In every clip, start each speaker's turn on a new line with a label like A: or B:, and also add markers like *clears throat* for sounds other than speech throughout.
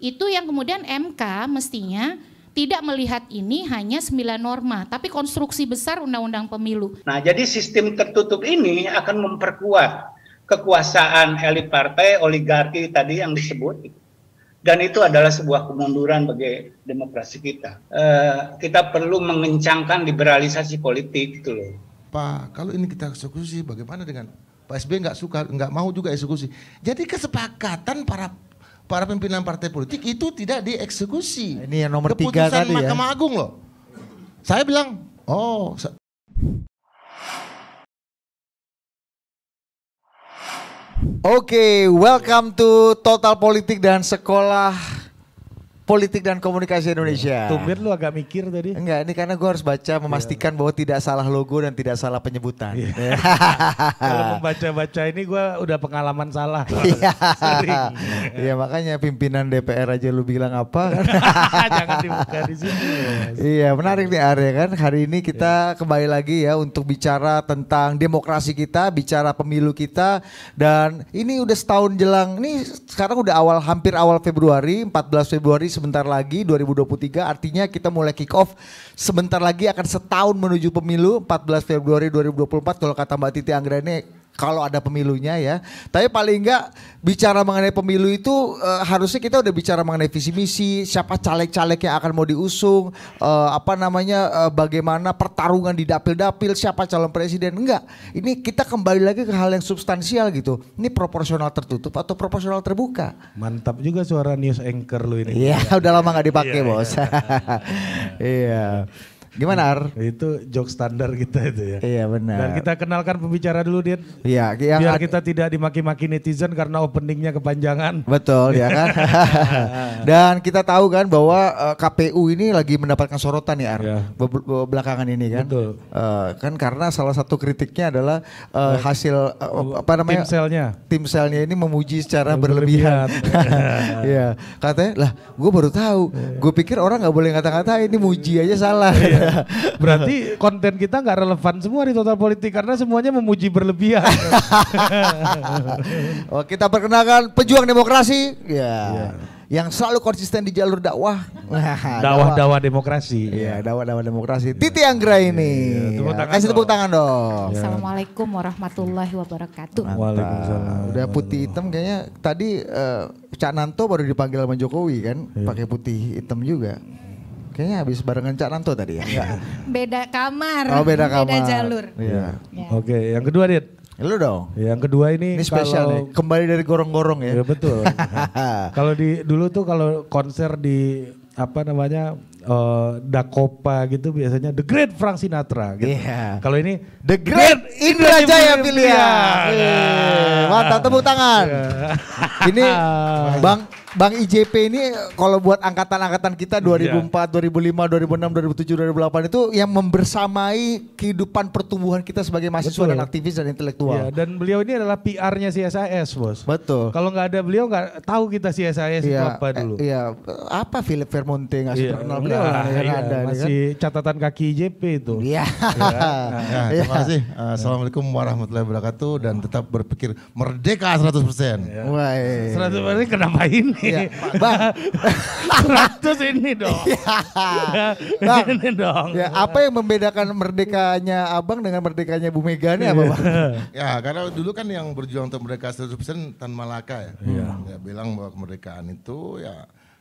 A: Itu yang kemudian MK mestinya tidak melihat ini hanya sembilan norma, tapi konstruksi besar undang-undang pemilu.
B: Nah, jadi sistem tertutup ini akan memperkuat kekuasaan elit partai, oligarki tadi yang disebut. Dan itu adalah sebuah kemunduran bagi demokrasi kita. E, kita perlu mengencangkan liberalisasi politik itu loh.
C: Pak, kalau ini kita eksekusi, bagaimana dengan Pak SBY nggak suka, nggak mau juga eksekusi. Jadi kesepakatan para para pimpinan partai politik itu tidak dieksekusi. Nah, ini yang nomor Keputusan tiga tadi Mahkamah ya. Mahkamah Agung loh. Saya bilang,
D: oh. Oke, okay, welcome to Total Politik dan Sekolah Politik dan Komunikasi Indonesia. Iya. Tumir lu agak mikir tadi. Enggak, ini karena gue harus baca iya. memastikan yeah. bahwa tidak salah logo dan tidak salah penyebutan. Yeah. Iya. *laughs*
E: Kalau membaca-baca ini gue udah pengalaman salah. *laughs*
D: Iya yeah. makanya pimpinan DPR aja lu bilang apa. Kan? *laughs* Jangan dibuka di sini. Iya menarik nih Arya kan. Hari ini kita kembali lagi ya untuk bicara tentang demokrasi kita, bicara pemilu kita. Dan ini udah setahun jelang, ini sekarang udah awal hampir awal Februari, 14 Februari sebentar lagi 2023 artinya kita mulai kick off sebentar lagi akan setahun menuju pemilu 14 Februari 2024 kalau kata Mbak Titi Anggreni kalau ada pemilunya ya. Tapi paling enggak bicara mengenai pemilu itu uh, harusnya kita udah bicara mengenai visi misi, siapa caleg-caleg yang akan mau diusung, uh, apa namanya uh, bagaimana pertarungan di dapil-dapil, siapa calon presiden. Enggak. Ini kita kembali lagi ke hal yang substansial gitu. Ini proporsional tertutup atau proporsional terbuka? Mantap juga suara news anchor lu ini. Iya, *laughs* udah lama nggak dipakai, iya, Bos. Iya. *laughs* iya. Gimana Ar?
E: Itu joke standar kita itu ya. Iya benar. Dan kita kenalkan pembicara dulu Din. Iya. Biar kita tidak dimaki-maki netizen karena openingnya kepanjangan.
D: Betul ya kan. *laughs* Dan kita tahu kan bahwa eh, KPU ini lagi mendapatkan sorotan ya Ar. Ya. belakangan ini kan. Betul. Uh, kan karena salah satu kritiknya adalah eh, iya. hasil uh, apa namanya? Tim selnya. Tim selnya ini memuji secara berlebihan. *laughs* Iya. Katanya lah gue baru tahu. Iya. Gue pikir orang nggak boleh ngata ngata ini muji aja salah. Iya. *laughs* Berarti
E: konten kita nggak relevan semua di total politik karena semuanya memuji berlebihan.
D: *laughs*
E: oh, kita perkenalkan pejuang demokrasi.
D: Ya. Yeah. Yeah
E: yang
A: selalu
D: konsisten di jalur dakwah. *laughs* Dakwah-dakwah demokrasi. Iya, iya. dakwah-dakwah demokrasi. Ya. Titi Anggra ini. Ya, iya, iya. tepuk tangan Kasih eh, tepuk tangan dong.
A: Assalamualaikum warahmatullahi wabarakatuh.
D: Waalaikumsalam. Udah putih hitam kayaknya tadi uh, Cak Nanto baru dipanggil sama Jokowi kan, ya. pakai putih hitam juga. Kayaknya habis barengan Cak Nanto tadi ya? Iya.
A: beda kamar. Oh beda kamar. Beda jalur. Iya. Yeah. Iya.
E: Oke, okay. yang kedua Dit. Lu dong. Yang kedua ini, ini spesial kalau, nih. Kembali dari gorong-gorong ya. Iya betul. *laughs* kalau di dulu tuh kalau konser di apa namanya uh, Dakopa gitu biasanya The Great Frank Sinatra gitu. Yeah. Kalau ini The Great, Great Indra Jaya Pilihan. Yeah. Iya. Mata tepuk tangan. Yeah.
D: ini *laughs* Bang Bang IJP ini kalau buat angkatan-angkatan kita 2004, yeah. 2005, 2006, 2007, 2008 itu yang membersamai kehidupan pertumbuhan kita sebagai mahasiswa Betul. dan aktivis dan intelektual. Yeah,
E: dan beliau ini adalah PR-nya CSIS, Bos. Betul. Kalau nggak ada beliau nggak tahu kita CSIS yeah, itu iya, apa eh, dulu.
C: Iya, yeah. apa Philip Vermonte
E: nggak yeah. terkenal beliau nah, yang iya. ada masih
C: kan? catatan kaki IJP itu. Iya. Yeah. Kan? *laughs* nah, ya, terima kasih. Uh, Assalamualaikum warahmatullahi wabarakatuh dan tetap berpikir merdeka 100%. Yeah. Wah. 100% iya, iya, kenapa ini? ini. Ya, bang. 100 ini dong. Ya. Bang. ini dong. Ya, apa
D: yang membedakan merdekanya Abang dengan merdekanya Bu Mega ini apa iya. Bang?
C: ya, karena dulu kan yang berjuang untuk merdeka 100% Tan Malaka ya. Ya. bilang bahwa kemerdekaan itu ya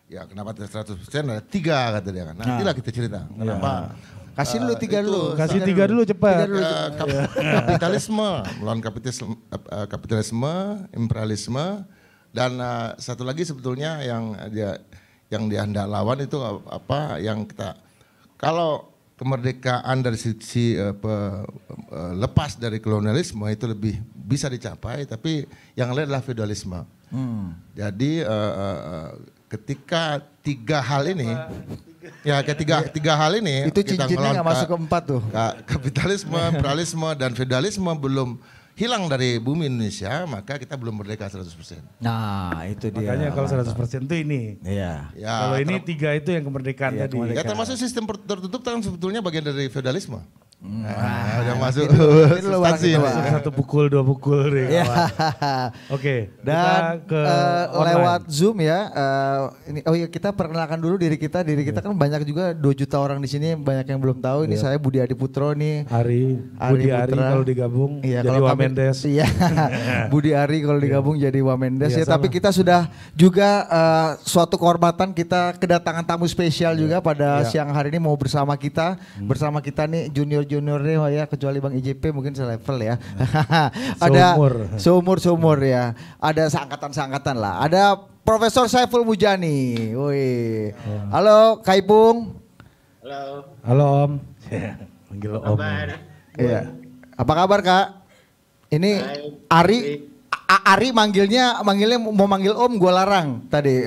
C: ya kenapa tidak 100% ada tiga kata dia kan. Nah, nantilah kita cerita. Iya. Kenapa? Kasih dulu eh, tiga dulu. Kasih tiga dulu cepat. Tiga dulu, uh, kapitalisme, melawan kapitalisme, eh, kapitalisme, imperialisme, dan uh, satu lagi sebetulnya yang dia yang dia hendak lawan itu apa yang kita kalau kemerdekaan dari sisi uh, eh, pe, uh, lepas dari kolonialisme itu lebih bisa dicapai tapi yang lain adalah feudalisme. Hmm. Jadi uh, uh, ketika tiga hal ini Ya ketiga tiga hal ini itu kita cincinnya nggak masuk ke empat tuh. Kapitalisme, *laughs* pluralisme dan feudalisme belum hilang dari bumi Indonesia, maka kita belum merdeka 100%.
E: Nah, itu dia. Makanya kalau 100% itu ini. Iya.
C: Ya, kalau ini tiga itu yang kemerdekaan iya, tadi. Kemerdekaan. Ya termasuk sistem tertutup kan sebetulnya bagian dari feudalisme. Nah, nah, udah masuk *laughs* itu, itu substansi itu satu
E: pukul dua pukul deh iya. *laughs* oke okay, dan ke uh, lewat
D: zoom ya uh, ini oh iya kita perkenalkan dulu diri kita diri kita yeah. kan banyak juga dua juta orang di sini banyak yang belum tahu ini yeah. saya Budi Adi Putro nih Ari, Ari Budi Putra. Ari kalau digabung iya, jadi kalau Wamendes iya *laughs* Budi Ari kalau iya. digabung yeah. jadi Wamendes yeah, ya sama. tapi kita sudah juga uh, suatu kehormatan kita kedatangan tamu spesial yeah. juga iya. pada yeah. siang hari ini mau bersama kita hmm. bersama kita nih junior juniornya ya kecuali Bang IJP mungkin selevel ya. *laughs* ada seumur seumur ya. Ada seangkatan-seangkatan lah. Ada Profesor Saiful Mujani. Woi. Halo Kaipung. Halo. Halo Om. Panggil *laughs* Om. Iya. Apa kabar Kak? Ini Hai. Ari A Ari manggilnya manggilnya mau manggil Om gue larang tadi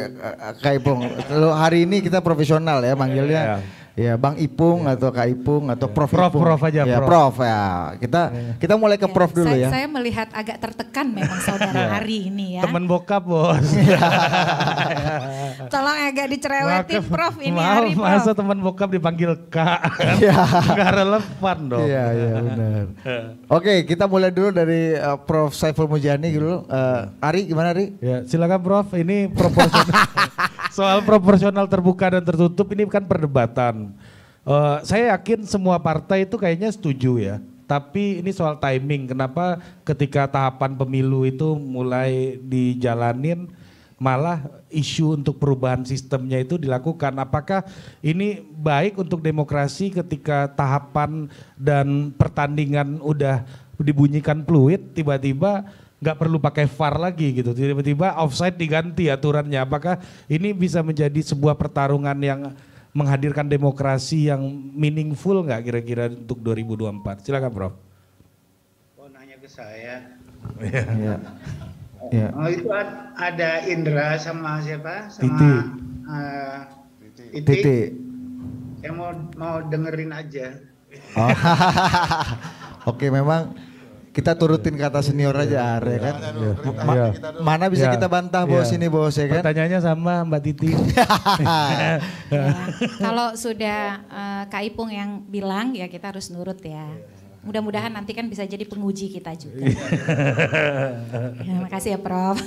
D: Kaipung. Lalu hari ini kita profesional ya manggilnya. Iya. Ya, Bang Ipung iya. atau Kak Ipung atau Prof. Iya. Prof, Ipung. Prof aja, ya, Prof. Prof ya. Kita iya. kita mulai ke ya, Prof dulu saya, ya. Saya
A: melihat agak tertekan memang *laughs* saudara hari ini ya.
E: Teman bokap, Bos. *laughs* *laughs*
A: Tolong agak dicerewetin Maka, Prof ini maaf, hari, Prof. masa
E: teman bokap dipanggil Kak. Iya. Enggak relevan dong. Iya, iya benar. Oke, kita mulai dulu dari uh, Prof Saiful Mujani dulu. Uh, Ari gimana, Ari? Ya, silakan Prof. Ini proporsional Soal proporsional terbuka dan tertutup ini kan perdebatan. Uh, saya yakin semua partai itu kayaknya setuju ya. Tapi ini soal timing. Kenapa ketika tahapan pemilu itu mulai dijalanin malah isu untuk perubahan sistemnya itu dilakukan. Apakah ini baik untuk demokrasi ketika tahapan dan pertandingan udah dibunyikan fluid tiba-tiba nggak perlu pakai VAR lagi gitu. Tiba-tiba offside diganti aturannya. Apakah ini bisa menjadi sebuah pertarungan yang menghadirkan demokrasi yang meaningful nggak kira-kira untuk 2024? Silakan Prof.
B: Oh nanya ke saya. yeah.
E: yeah. Iya.
B: Oh, itu ada Indra sama siapa? Sama Titi. Uh, Titi. Titi. Saya mau mau dengerin aja.
D: Oh. *laughs* Oke, okay, memang kita iya. turutin kata iya. senior aja iya. Are
E: kan. Ma ya. Mana bisa ya. kita bantah bos ya. ini bos ya kan? Pertanyaannya sama Mbak Titi. *laughs* ya,
A: kalau sudah uh, Kak Ipung yang bilang ya kita harus nurut ya. Mudah-mudahan nanti kan bisa jadi penguji kita juga. *laughs* ya, kasih ya Prof.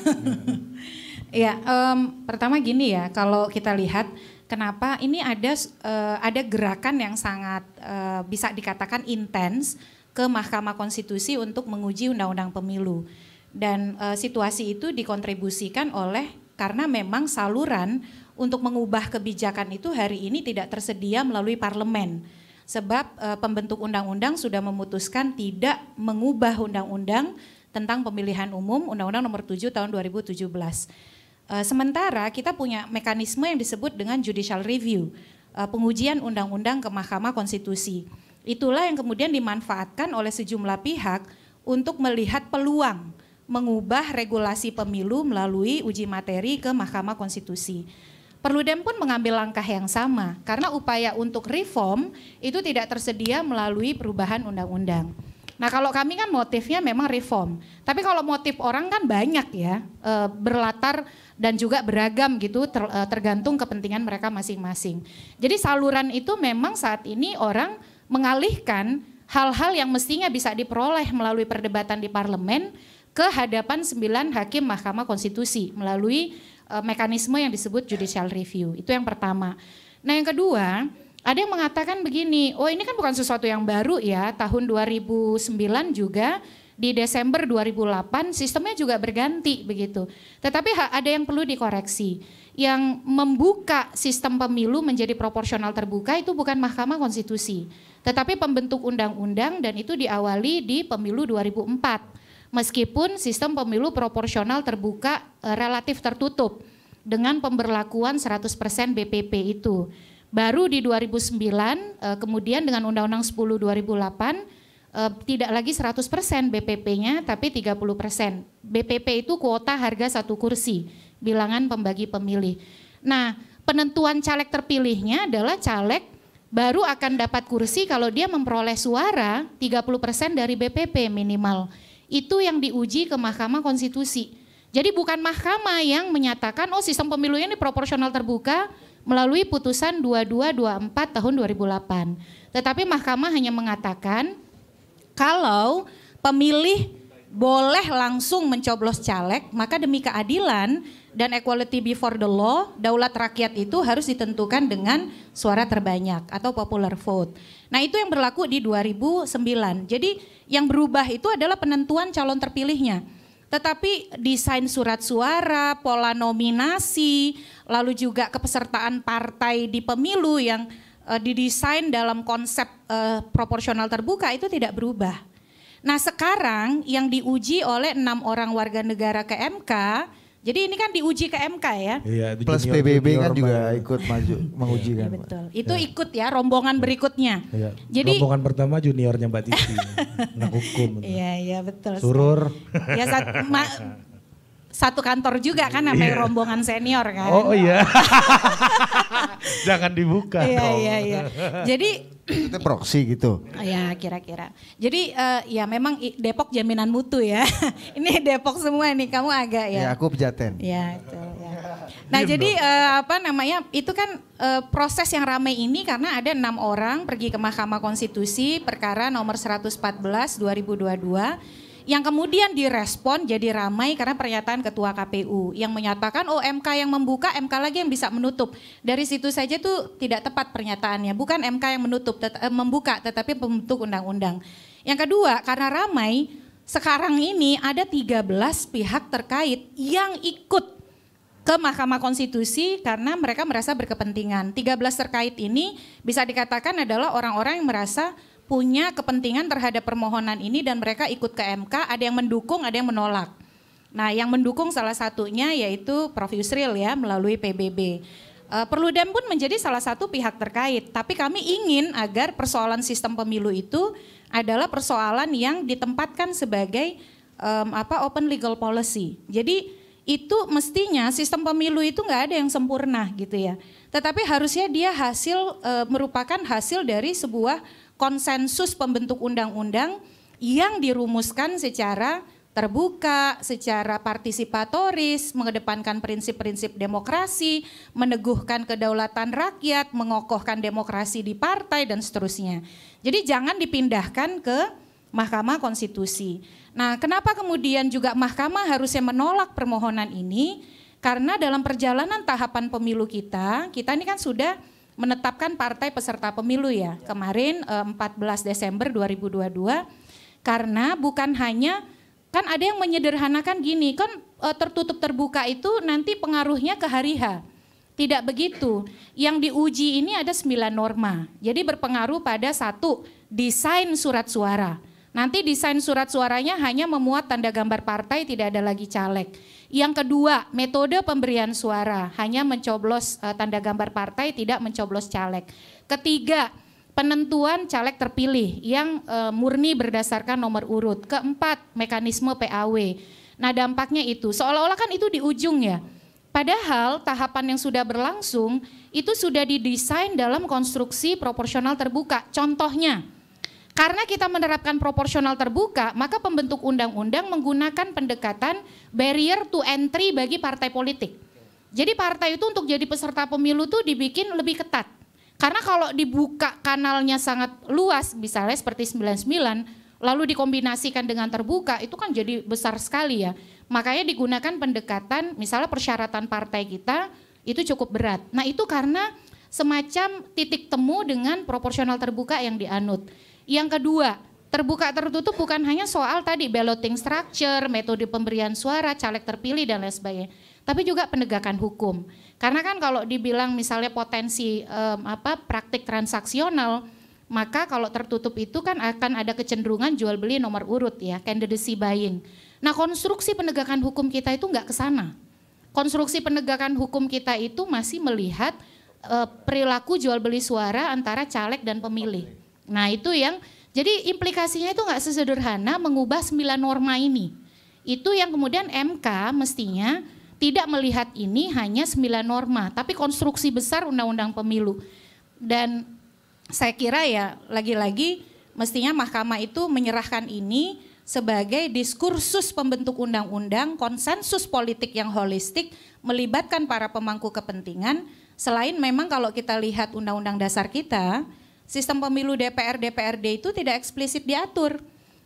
A: *laughs* ya, um, pertama gini ya, kalau kita lihat kenapa ini ada uh, ada gerakan yang sangat uh, bisa dikatakan intens ke Mahkamah Konstitusi untuk menguji undang-undang pemilu. Dan e, situasi itu dikontribusikan oleh karena memang saluran untuk mengubah kebijakan itu hari ini tidak tersedia melalui parlemen. Sebab e, pembentuk undang-undang sudah memutuskan tidak mengubah undang-undang tentang pemilihan umum Undang-Undang Nomor 7 tahun 2017. E, eh, sementara kita punya mekanisme yang disebut dengan judicial review, e, pengujian undang-undang ke Mahkamah Konstitusi Itulah yang kemudian dimanfaatkan oleh sejumlah pihak untuk melihat peluang mengubah regulasi pemilu melalui uji materi ke Mahkamah Konstitusi. Perludem pun mengambil langkah yang sama karena upaya untuk reform itu tidak tersedia melalui perubahan undang-undang. Nah kalau kami kan motifnya memang reform, tapi kalau motif orang kan banyak ya eh, berlatar dan juga beragam gitu eh, tergantung kepentingan mereka masing-masing. Jadi saluran itu memang saat ini orang mengalihkan hal-hal yang mestinya bisa diperoleh melalui perdebatan di parlemen ke hadapan sembilan hakim Mahkamah Konstitusi melalui e, mekanisme yang disebut judicial review. Itu yang pertama. Nah, yang kedua, ada yang mengatakan begini, "Oh, ini kan bukan sesuatu yang baru ya. Tahun 2009 juga di Desember 2008 sistemnya juga berganti begitu. Tetapi ada yang perlu dikoreksi. Yang membuka sistem pemilu menjadi proporsional terbuka itu bukan Mahkamah Konstitusi, tetapi pembentuk undang-undang dan itu diawali di pemilu 2004. Meskipun sistem pemilu proporsional terbuka eh, relatif tertutup dengan pemberlakuan 100% BPP itu. Baru di 2009 eh, kemudian dengan Undang-Undang 10 2008 eh, tidak lagi 100% BPP-nya tapi 30%. BPP itu kuota harga satu kursi, bilangan pembagi pemilih. Nah, penentuan caleg terpilihnya adalah caleg baru akan dapat kursi kalau dia memperoleh suara 30% dari BPP minimal. Itu yang diuji ke Mahkamah Konstitusi. Jadi bukan mahkamah yang menyatakan oh sistem pemilu ini proporsional terbuka melalui putusan 2224 tahun 2008. Tetapi mahkamah hanya mengatakan kalau pemilih boleh langsung mencoblos caleg, maka demi keadilan dan equality before the law, daulat rakyat itu harus ditentukan dengan suara terbanyak atau popular vote. Nah itu yang berlaku di 2009. Jadi yang berubah itu adalah penentuan calon terpilihnya. Tetapi desain surat suara, pola nominasi, lalu juga kepesertaan partai di pemilu yang uh, didesain dalam konsep uh, proporsional terbuka itu tidak berubah. Nah sekarang yang diuji oleh enam orang warga negara ke MK, jadi ini kan diuji ke MK ya.
D: Iya, Plus junior, PBB junior kan
E: juga ikut maju *laughs* menguji iya, kan. Ya,
A: betul. Itu ya. ikut ya rombongan berikutnya.
E: Ya. Jadi rombongan pertama juniornya Mbak Titi, *laughs* anak hukum.
A: Iya, iya betul. Surur.
E: Ya saat, *laughs* ma,
A: satu kantor juga kan namanya yeah. rombongan senior kan. Oh
E: iya.
D: *laughs* Jangan dibuka iya, Iya iya
A: Jadi itu
D: proxy gitu.
A: Ya kira-kira. Jadi uh, ya memang Depok jaminan mutu ya. *laughs* Ini Depok semua nih kamu agak ya. Ya aku pejaten. Ya itu ya.
D: Nah Gim jadi uh,
A: apa namanya itu kan uh, proses yang ramai ini karena ada enam orang pergi ke Mahkamah Konstitusi perkara nomor 114 2022 yang kemudian direspon jadi ramai karena pernyataan ketua KPU yang menyatakan oh MK yang membuka MK lagi yang bisa menutup dari situ saja tuh tidak tepat pernyataannya bukan MK yang menutup tet eh, membuka tetapi pembentuk undang-undang yang kedua karena ramai sekarang ini ada 13 pihak terkait yang ikut ke Mahkamah Konstitusi karena mereka merasa berkepentingan. 13 terkait ini bisa dikatakan adalah orang-orang yang merasa punya kepentingan terhadap permohonan ini dan mereka ikut ke MK, ada yang mendukung, ada yang menolak. Nah, yang mendukung salah satunya yaitu Prof Yusril ya melalui PBB. Perlu eh, Perludem pun menjadi salah satu pihak terkait, tapi kami ingin agar persoalan sistem pemilu itu adalah persoalan yang ditempatkan sebagai um, apa open legal policy. Jadi itu mestinya sistem pemilu itu nggak ada yang sempurna gitu ya. Tetapi harusnya dia hasil e, merupakan hasil dari sebuah konsensus pembentuk undang-undang yang dirumuskan secara terbuka, secara partisipatoris, mengedepankan prinsip-prinsip demokrasi, meneguhkan kedaulatan rakyat, mengokohkan demokrasi di partai dan seterusnya. Jadi jangan dipindahkan ke Mahkamah Konstitusi. Nah, kenapa kemudian juga mahkamah harusnya menolak permohonan ini? Karena dalam perjalanan tahapan pemilu kita, kita ini kan sudah menetapkan partai peserta pemilu ya kemarin 14 eh, Desember 2022 karena bukan hanya kan ada yang menyederhanakan gini kan eh, tertutup terbuka itu nanti pengaruhnya ke hari H. Tidak begitu. Yang diuji ini ada 9 norma. Jadi berpengaruh pada satu desain surat suara. Nanti desain surat suaranya hanya memuat tanda gambar partai, tidak ada lagi caleg. Yang kedua, metode pemberian suara hanya mencoblos e, tanda gambar partai, tidak mencoblos caleg. Ketiga, penentuan caleg terpilih yang e, murni berdasarkan nomor urut. Keempat, mekanisme PAW. Nah, dampaknya itu seolah-olah kan itu di ujung ya. Padahal tahapan yang sudah berlangsung itu sudah didesain dalam konstruksi proporsional terbuka. Contohnya, karena kita menerapkan proporsional terbuka, maka pembentuk undang-undang menggunakan pendekatan barrier to entry bagi partai politik. Jadi partai itu untuk jadi peserta pemilu tuh dibikin lebih ketat. Karena kalau dibuka kanalnya sangat luas, misalnya seperti 99, lalu dikombinasikan dengan terbuka, itu kan jadi besar sekali ya. Makanya digunakan pendekatan, misalnya persyaratan partai kita itu cukup berat. Nah itu karena semacam titik temu dengan proporsional terbuka yang dianut. Yang kedua, terbuka tertutup bukan hanya soal tadi balloting structure, metode pemberian suara, caleg terpilih dan lain sebagainya, tapi juga penegakan hukum. Karena kan kalau dibilang misalnya potensi um, apa praktik transaksional, maka kalau tertutup itu kan akan ada kecenderungan jual beli nomor urut ya, candidacy buying. Nah konstruksi penegakan hukum kita itu enggak ke sana. Konstruksi penegakan hukum kita itu masih melihat uh, perilaku jual beli suara antara caleg dan pemilih Nah itu yang, jadi implikasinya itu nggak sesederhana mengubah sembilan norma ini. Itu yang kemudian MK mestinya tidak melihat ini hanya sembilan norma, tapi konstruksi besar undang-undang pemilu. Dan saya kira ya lagi-lagi mestinya mahkamah itu menyerahkan ini sebagai diskursus pembentuk undang-undang, konsensus politik yang holistik, melibatkan para pemangku kepentingan. Selain memang kalau kita lihat undang-undang dasar kita, sistem pemilu DPR DPRD itu tidak eksplisit diatur.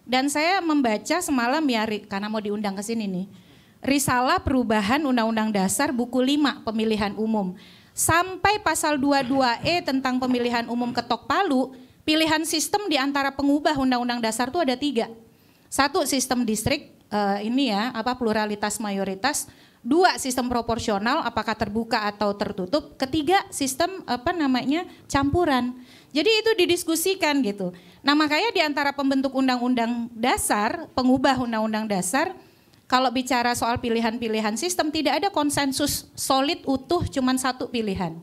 A: Dan saya membaca semalam ya karena mau diundang ke sini nih. Risalah Perubahan Undang-Undang Dasar buku 5 Pemilihan Umum. Sampai pasal 22E tentang pemilihan umum ketok palu, pilihan sistem di antara pengubah Undang-Undang Dasar itu ada tiga. Satu sistem distrik, uh, ini ya, apa pluralitas mayoritas. Dua sistem proporsional, apakah terbuka atau tertutup. Ketiga sistem apa namanya campuran. Jadi itu didiskusikan gitu. Nah makanya di antara pembentuk undang-undang dasar, pengubah undang-undang dasar, kalau bicara soal pilihan-pilihan sistem tidak ada konsensus solid utuh cuman satu pilihan.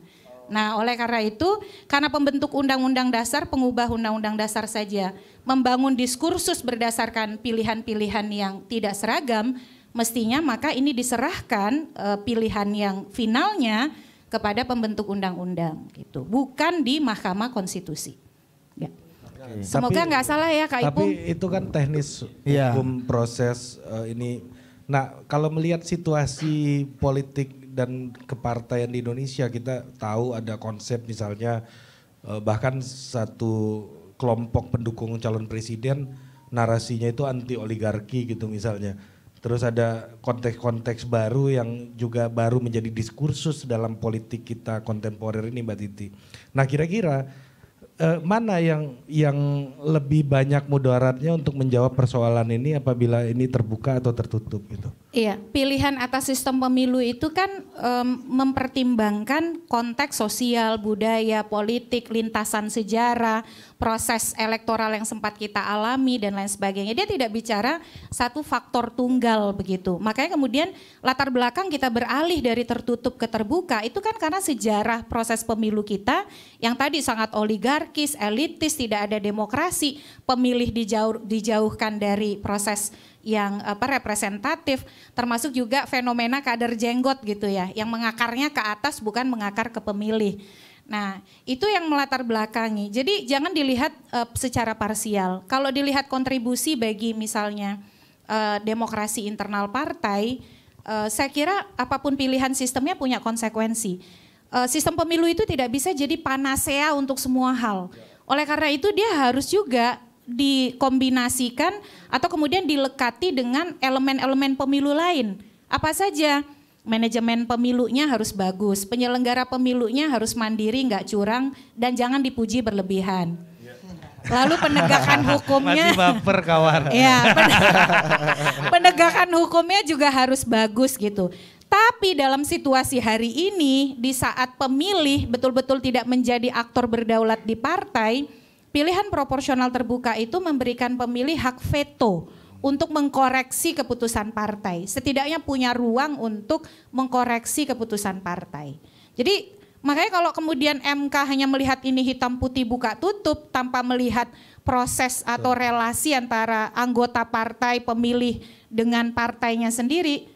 A: Nah, oleh karena itu, karena pembentuk undang-undang dasar, pengubah undang-undang dasar saja membangun diskursus berdasarkan pilihan-pilihan yang tidak seragam, mestinya maka ini diserahkan e, pilihan yang finalnya kepada pembentuk undang-undang gitu, bukan di Mahkamah Konstitusi. Ya. Semoga nggak salah ya Kak Ipung. Tapi
E: itu kan teknis iya. hukum proses uh, ini. Nah kalau melihat situasi politik dan kepartaian di Indonesia kita tahu ada konsep misalnya uh, bahkan satu kelompok pendukung calon presiden narasinya itu anti oligarki gitu misalnya Terus ada konteks-konteks baru yang juga baru menjadi diskursus dalam politik kita kontemporer ini Mbak Titi. Nah kira-kira eh, mana yang yang lebih banyak mudaratnya untuk menjawab persoalan ini apabila ini terbuka atau tertutup gitu?
A: Iya, pilihan atas sistem pemilu itu kan um, mempertimbangkan konteks sosial, budaya, politik, lintasan sejarah, proses elektoral yang sempat kita alami dan lain sebagainya. Dia tidak bicara satu faktor tunggal begitu. Makanya kemudian latar belakang kita beralih dari tertutup ke terbuka itu kan karena sejarah proses pemilu kita yang tadi sangat oligarkis, elitis, tidak ada demokrasi, pemilih dijauh, dijauhkan dari proses yang apa representatif termasuk juga fenomena kader jenggot gitu ya yang mengakarnya ke atas bukan mengakar ke pemilih. Nah, itu yang melatar belakangi. Jadi jangan dilihat uh, secara parsial. Kalau dilihat kontribusi bagi misalnya uh, demokrasi internal partai, uh, saya kira apapun pilihan sistemnya punya konsekuensi. Uh, sistem pemilu itu tidak bisa jadi panasea untuk semua hal. Oleh karena itu dia harus juga dikombinasikan atau kemudian dilekati dengan elemen-elemen pemilu lain. Apa saja? Manajemen pemilunya harus bagus, penyelenggara pemilunya harus mandiri, nggak curang, dan jangan dipuji berlebihan. Lalu penegakan *laughs* hukumnya masih
E: baper kawan. ya, *laughs*
A: penegakan hukumnya juga harus bagus gitu. Tapi dalam situasi hari ini, di saat pemilih betul-betul tidak menjadi aktor berdaulat di partai, Pilihan proporsional terbuka itu memberikan pemilih hak veto untuk mengkoreksi keputusan partai, setidaknya punya ruang untuk mengkoreksi keputusan partai. Jadi Makanya kalau kemudian MK hanya melihat ini hitam putih buka tutup tanpa melihat proses atau relasi antara anggota partai pemilih dengan partainya sendiri,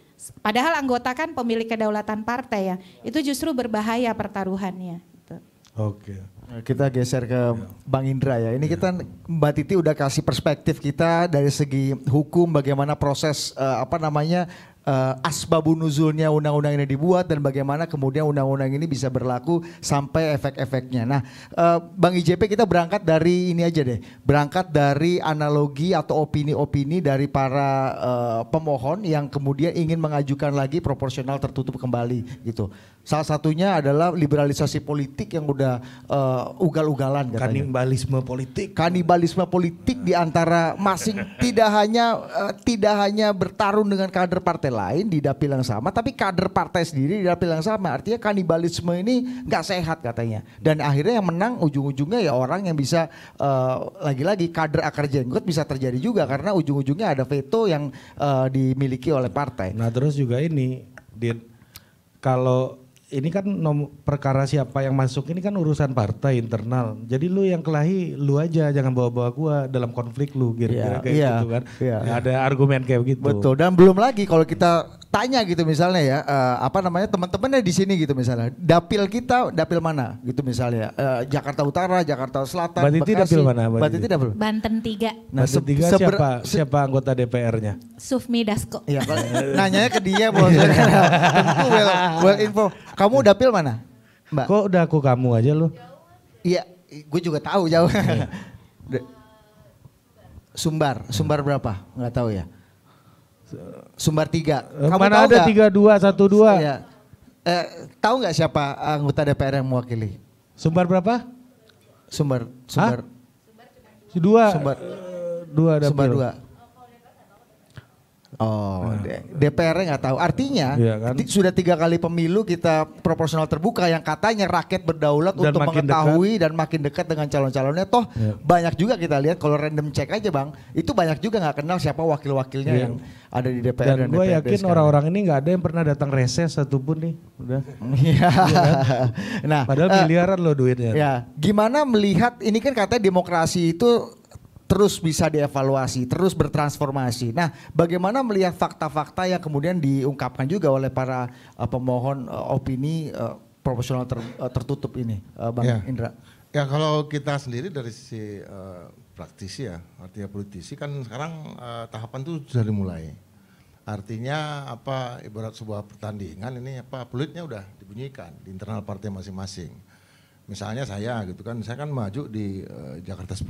A: padahal anggota kan pemilik kedaulatan partai ya, itu justru berbahaya pertaruhannya. Gitu.
E: Oke.
D: Kita geser ke Bang Indra ya. Ini kita Mbak Titi udah kasih perspektif kita dari segi hukum bagaimana proses uh, apa namanya uh, asbabun nuzulnya undang-undang ini dibuat dan bagaimana kemudian undang-undang ini bisa berlaku sampai efek-efeknya. Nah, uh, Bang IJP kita berangkat dari ini aja deh. Berangkat dari analogi atau opini-opini dari para uh, pemohon yang kemudian ingin mengajukan lagi proporsional tertutup kembali gitu. Salah satunya adalah liberalisasi politik yang udah uh, ugal-ugalan katanya. Kanibalisme politik. Kanibalisme politik di antara masing *laughs* tidak hanya uh, tidak hanya bertarung dengan kader partai lain di dapil yang sama, tapi kader partai sendiri di dapil yang sama. Artinya kanibalisme ini nggak sehat katanya. Dan akhirnya yang menang ujung-ujungnya ya orang yang bisa eh, lagi-lagi kader akar jenggot bisa terjadi juga karena ujung-ujungnya ada veto yang uh, dimiliki oleh partai.
E: Nah, terus juga ini di kalau ini kan nom perkara siapa yang masuk ini kan urusan partai internal. Jadi lu yang kelahi lu aja jangan bawa-bawa gua dalam konflik lu kira-kira yeah, kayak yeah, gitu kan. Yeah. ada iya. argumen kayak begitu. Betul. Dan belum lagi kalau
D: kita tanya gitu misalnya ya uh, apa namanya teman-temannya di sini gitu misalnya dapil kita dapil mana gitu misalnya uh, Jakarta Utara Jakarta Selatan Batiti Bekasi, dapil mana Batiti, dapil
A: Banten tiga nah, nah, Banten tiga se siapa
E: siapa anggota DPR-nya
A: Sufmi Dasko ya, nanya ke dia bos iya. tentu well, well info
D: kamu dapil mana
E: Mbak kok udah aku kamu aja lo iya
D: gue juga tahu jauh iya. Sumbar Sumbar berapa nggak tahu ya Sumbar tiga. Eh, Kamu Mana ada tiga dua satu dua? Iya. Eh, tahu nggak siapa anggota DPR yang mewakili? Sumbar berapa? Sumbar, sumbar. Sumbar dua. Sumbar
E: dua ada. Sumbar dua.
D: Oh, nah. dpr gitu. nggak tahu. Artinya iya kan? sudah tiga kali pemilu kita proporsional terbuka yang katanya rakyat berdaulat dan untuk mengetahui dekat. dan makin dekat dengan calon-calonnya. Toh iya. banyak juga kita lihat kalau random check aja bang, itu banyak juga nggak kenal siapa wakil-wakilnya iya. yang ada di DPR dan, dan gue yakin orang-orang
E: ini nggak ada yang pernah datang reses satupun nih, udah. Iya. iya kan? Nah, padahal eh, miliaran uh, loh duitnya.
D: Ya, gimana melihat ini kan katanya demokrasi itu terus bisa dievaluasi, terus bertransformasi. Nah, bagaimana melihat fakta-fakta yang kemudian diungkapkan juga oleh para uh, pemohon uh, opini uh, eh, profesional ter, uh, tertutup ini, uh, Bang ya. Indra?
C: Ya, kalau kita sendiri dari sisi uh, praktisi ya, artinya politisi kan sekarang uh, tahapan itu sudah dimulai. Artinya apa ibarat sebuah pertandingan ini apa politiknya udah dibunyikan di internal partai masing-masing misalnya saya gitu kan, saya kan maju di uh, Jakarta 10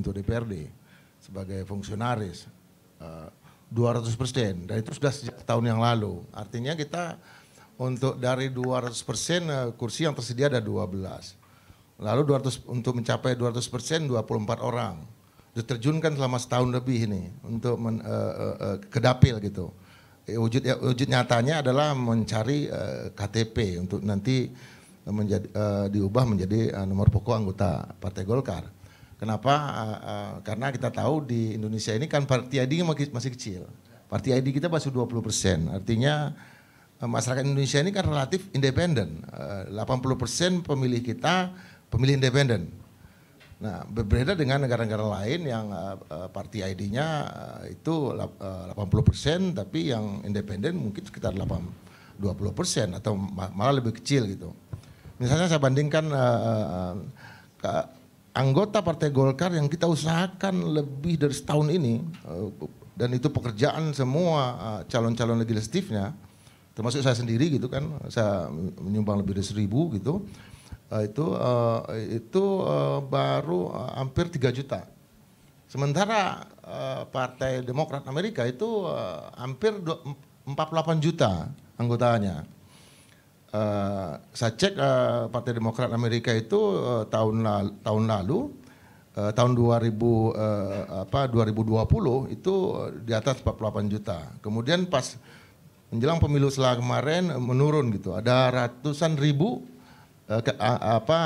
C: untuk DPRD sebagai fungsionaris uh, eh, 200 persen dan itu sudah sejak tahun yang lalu. Artinya kita untuk dari 200 persen uh, kursi yang tersedia ada 12. Lalu 200 untuk mencapai 200 persen 24 orang diterjunkan selama setahun lebih ini untuk men, uh, uh, uh, ke gitu. Wujud wujud nyatanya adalah mencari uh, KTP untuk nanti menjadi uh, diubah menjadi uh, nomor pokok anggota Partai Golkar. Kenapa? Uh, uh, karena kita tahu di Indonesia ini kan partai ID masih kecil. Parti ID kita masih 20 persen. Artinya uh, masyarakat Indonesia ini kan relatif independen. Uh, 80 persen pemilih kita pemilih independen. Nah berbeda dengan negara-negara lain yang uh, uh, partai ID-nya uh, itu uh, 80 persen, tapi yang independen mungkin sekitar 8, 20 persen atau malah lebih kecil gitu. Misalnya saya bandingkan uh, uh, anggota Partai Golkar yang kita usahakan lebih dari setahun ini uh, dan itu pekerjaan semua calon calon-calon legislatifnya termasuk saya sendiri gitu kan saya menyumbang lebih dari seribu gitu uh, itu uh, itu uh, baru uh, hampir 3 juta sementara uh, Partai Demokrat Amerika itu uh, hampir 48 juta anggotanya Eh, saya cek uh, Partai Demokrat Amerika itu uh, tahun lalu, tahun lalu uh, tahun 2000 uh, apa 2020 itu di atas 48 juta. Kemudian pas menjelang pemilu setelah kemarin menurun gitu. Ada ratusan ribu ke, uh, apa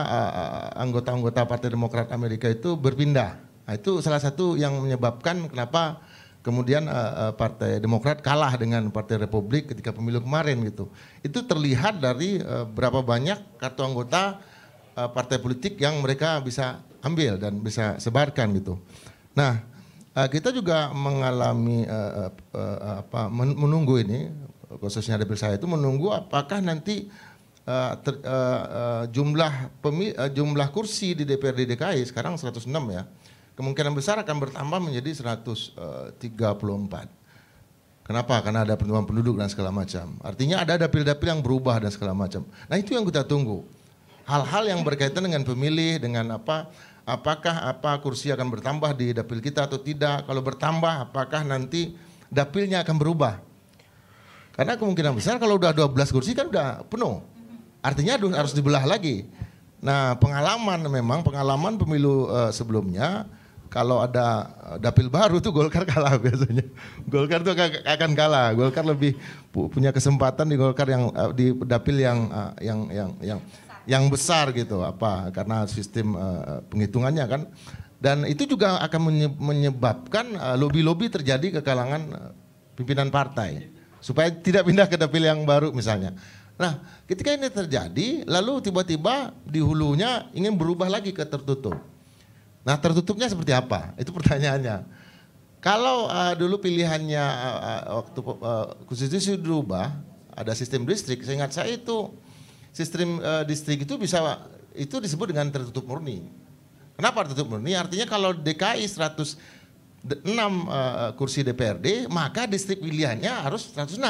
C: anggota-anggota Partai Demokrat Amerika itu berpindah. Nah, itu salah satu yang menyebabkan kenapa kemudian uh, uh, Partai Demokrat kalah dengan Partai Republik ketika pemilu kemarin gitu. Itu terlihat dari uh, berapa banyak kartu anggota uh, partai politik yang mereka bisa ambil dan bisa sebarkan gitu. Nah, uh, kita juga mengalami uh, uh, apa menunggu ini khususnya dari saya itu menunggu apakah nanti uh, ter, uh, uh, jumlah pemi, uh, jumlah kursi di DPRD DKI sekarang 106 ya kemungkinan besar akan bertambah menjadi 134. Eh, Kenapa? Karena ada pertumbuhan penduduk dan segala macam. Artinya ada dapil-dapil yang berubah dan segala macam. Nah itu yang kita tunggu. Hal-hal yang berkaitan dengan pemilih, dengan apa, apakah apa kursi akan bertambah di dapil kita atau tidak. Kalau bertambah, apakah nanti dapilnya akan berubah. Karena kemungkinan besar kalau udah 12 kursi kan udah penuh. Artinya harus dibelah lagi. Nah pengalaman memang, pengalaman pemilu uh, sebelumnya, kalau ada eh, dapil baru tuh Golkar kalah *laughs* biasanya. Golkar tuh akan kalah. Golkar lebih punya kesempatan di Golkar yang eh, di dapil yang eh, yang yang yang yang besar gitu apa karena sistem penghitungannya kan dan itu juga akan menyebabkan lobi-lobi terjadi ke kalangan pimpinan partai supaya tidak pindah ke dapil yang baru misalnya. Nah, ketika ini terjadi lalu tiba-tiba di hulunya ingin berubah lagi ke tertutup Nah tertutupnya seperti apa? Itu pertanyaannya. Kalau uh, dulu pilihannya uh, waktu uh, konstitusi berubah, ada sistem listrik. ingat saya itu sistem uh, listrik itu bisa itu disebut dengan tertutup murni. Kenapa tertutup murni? Artinya kalau DKI 106 uh, kursi DPRD, maka distrik pilihannya harus 106.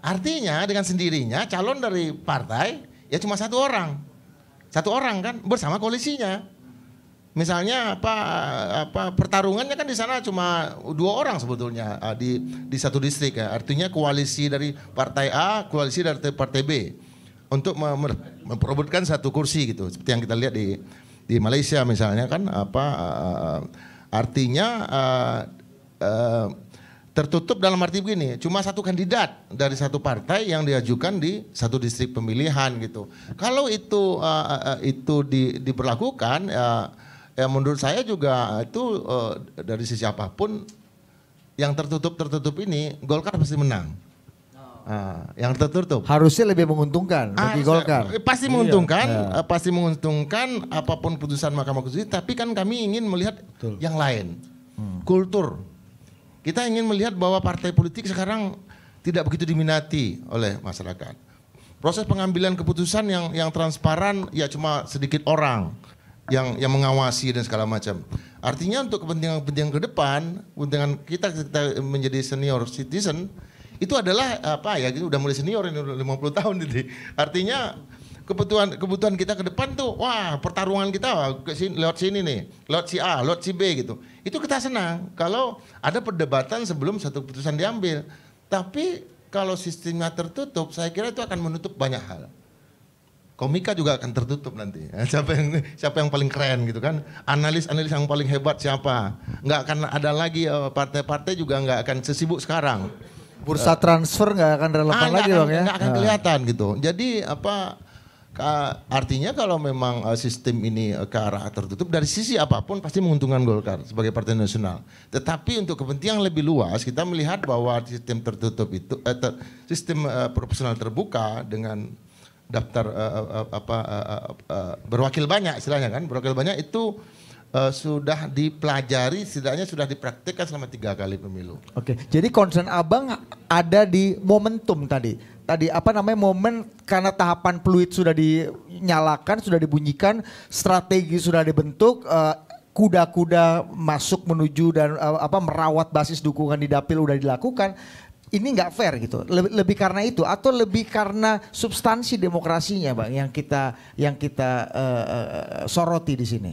C: Artinya dengan sendirinya calon dari partai ya cuma satu orang. Satu orang kan bersama koalisinya. Misalnya apa apa pertarungannya kan di sana cuma dua orang sebetulnya ah, di di satu distrik ya. Artinya koalisi dari partai A, koalisi dari partai B untuk memperebutkan satu kursi gitu. Seperti yang kita lihat di di Malaysia misalnya kan apa ah, artinya ah, tertutup dalam arti begini, cuma satu kandidat dari satu partai yang diajukan di satu distrik pemilihan gitu. Kalau itu itu di, diberlakukan ya, ya menurut saya juga eh, itu uh, dari sisi apapun yang tertutup tertutup ini Golkar pasti menang. Oh. Ah, yang tertutup harusnya lebih menguntungkan ah, bagi Golkar. Eh, pasti menguntungkan, iya. iya. pasti menguntungkan apapun putusan Mahkamah Konstitusi. Tapi kan kami ingin melihat Betul. yang lain, hmm. kultur. Kita ingin melihat bahwa partai politik sekarang tidak begitu diminati oleh masyarakat. Proses pengambilan keputusan yang yang transparan ya cuma sedikit orang yang yang mengawasi dan segala macam. Artinya untuk kepentingan-kepentingan ke depan, kepentingan kita kita menjadi senior citizen itu adalah apa ya? Udah mulai senior ini udah 50 tahun jadi. Artinya kebutuhan kebutuhan kita ke depan tuh wah pertarungan kita ke sini, lewat sini nih lewat si A lewat si B gitu itu kita senang kalau ada perdebatan sebelum satu keputusan diambil tapi kalau sistemnya tertutup saya kira itu akan menutup banyak hal komika juga akan tertutup nanti. *laughs* Siapa yang siapa yang paling keren gitu kan? Analis-analis yang paling hebat siapa? Enggak akan ada lagi eh, partai-partai juga enggak akan sesibuk sekarang. Bursa
D: transfer enggak akan relevan ah, lagi dong ya? Nggak akan ah. kelihatan
C: gitu. Jadi apa? Artinya kalau memang eh, sistem ini eh, ke arah tertutup dari sisi apapun pasti menguntungkan Golkar sebagai partai nasional. Tetapi untuk kepentingan lebih luas kita melihat bahwa sistem tertutup itu eh, ter, sistem eh, proporsional terbuka dengan daftar uh, uh, apa uh, uh, berwakil banyak istilahnya kan berwakil banyak itu uh, sudah dipelajari setidaknya sudah dipraktikkan selama tiga kali pemilu.
D: Oke, jadi concern abang ada di momentum tadi. Tadi apa namanya momen karena tahapan peluit sudah dinyalakan, sudah dibunyikan, strategi sudah dibentuk, kuda kuda-kuda masuk menuju dan uh, apa merawat basis dukungan di dapil sudah dilakukan ini nggak fair gitu. Lebih, lebih karena itu atau lebih karena substansi demokrasinya, bang, yang kita
C: yang kita uh, uh, soroti di sini.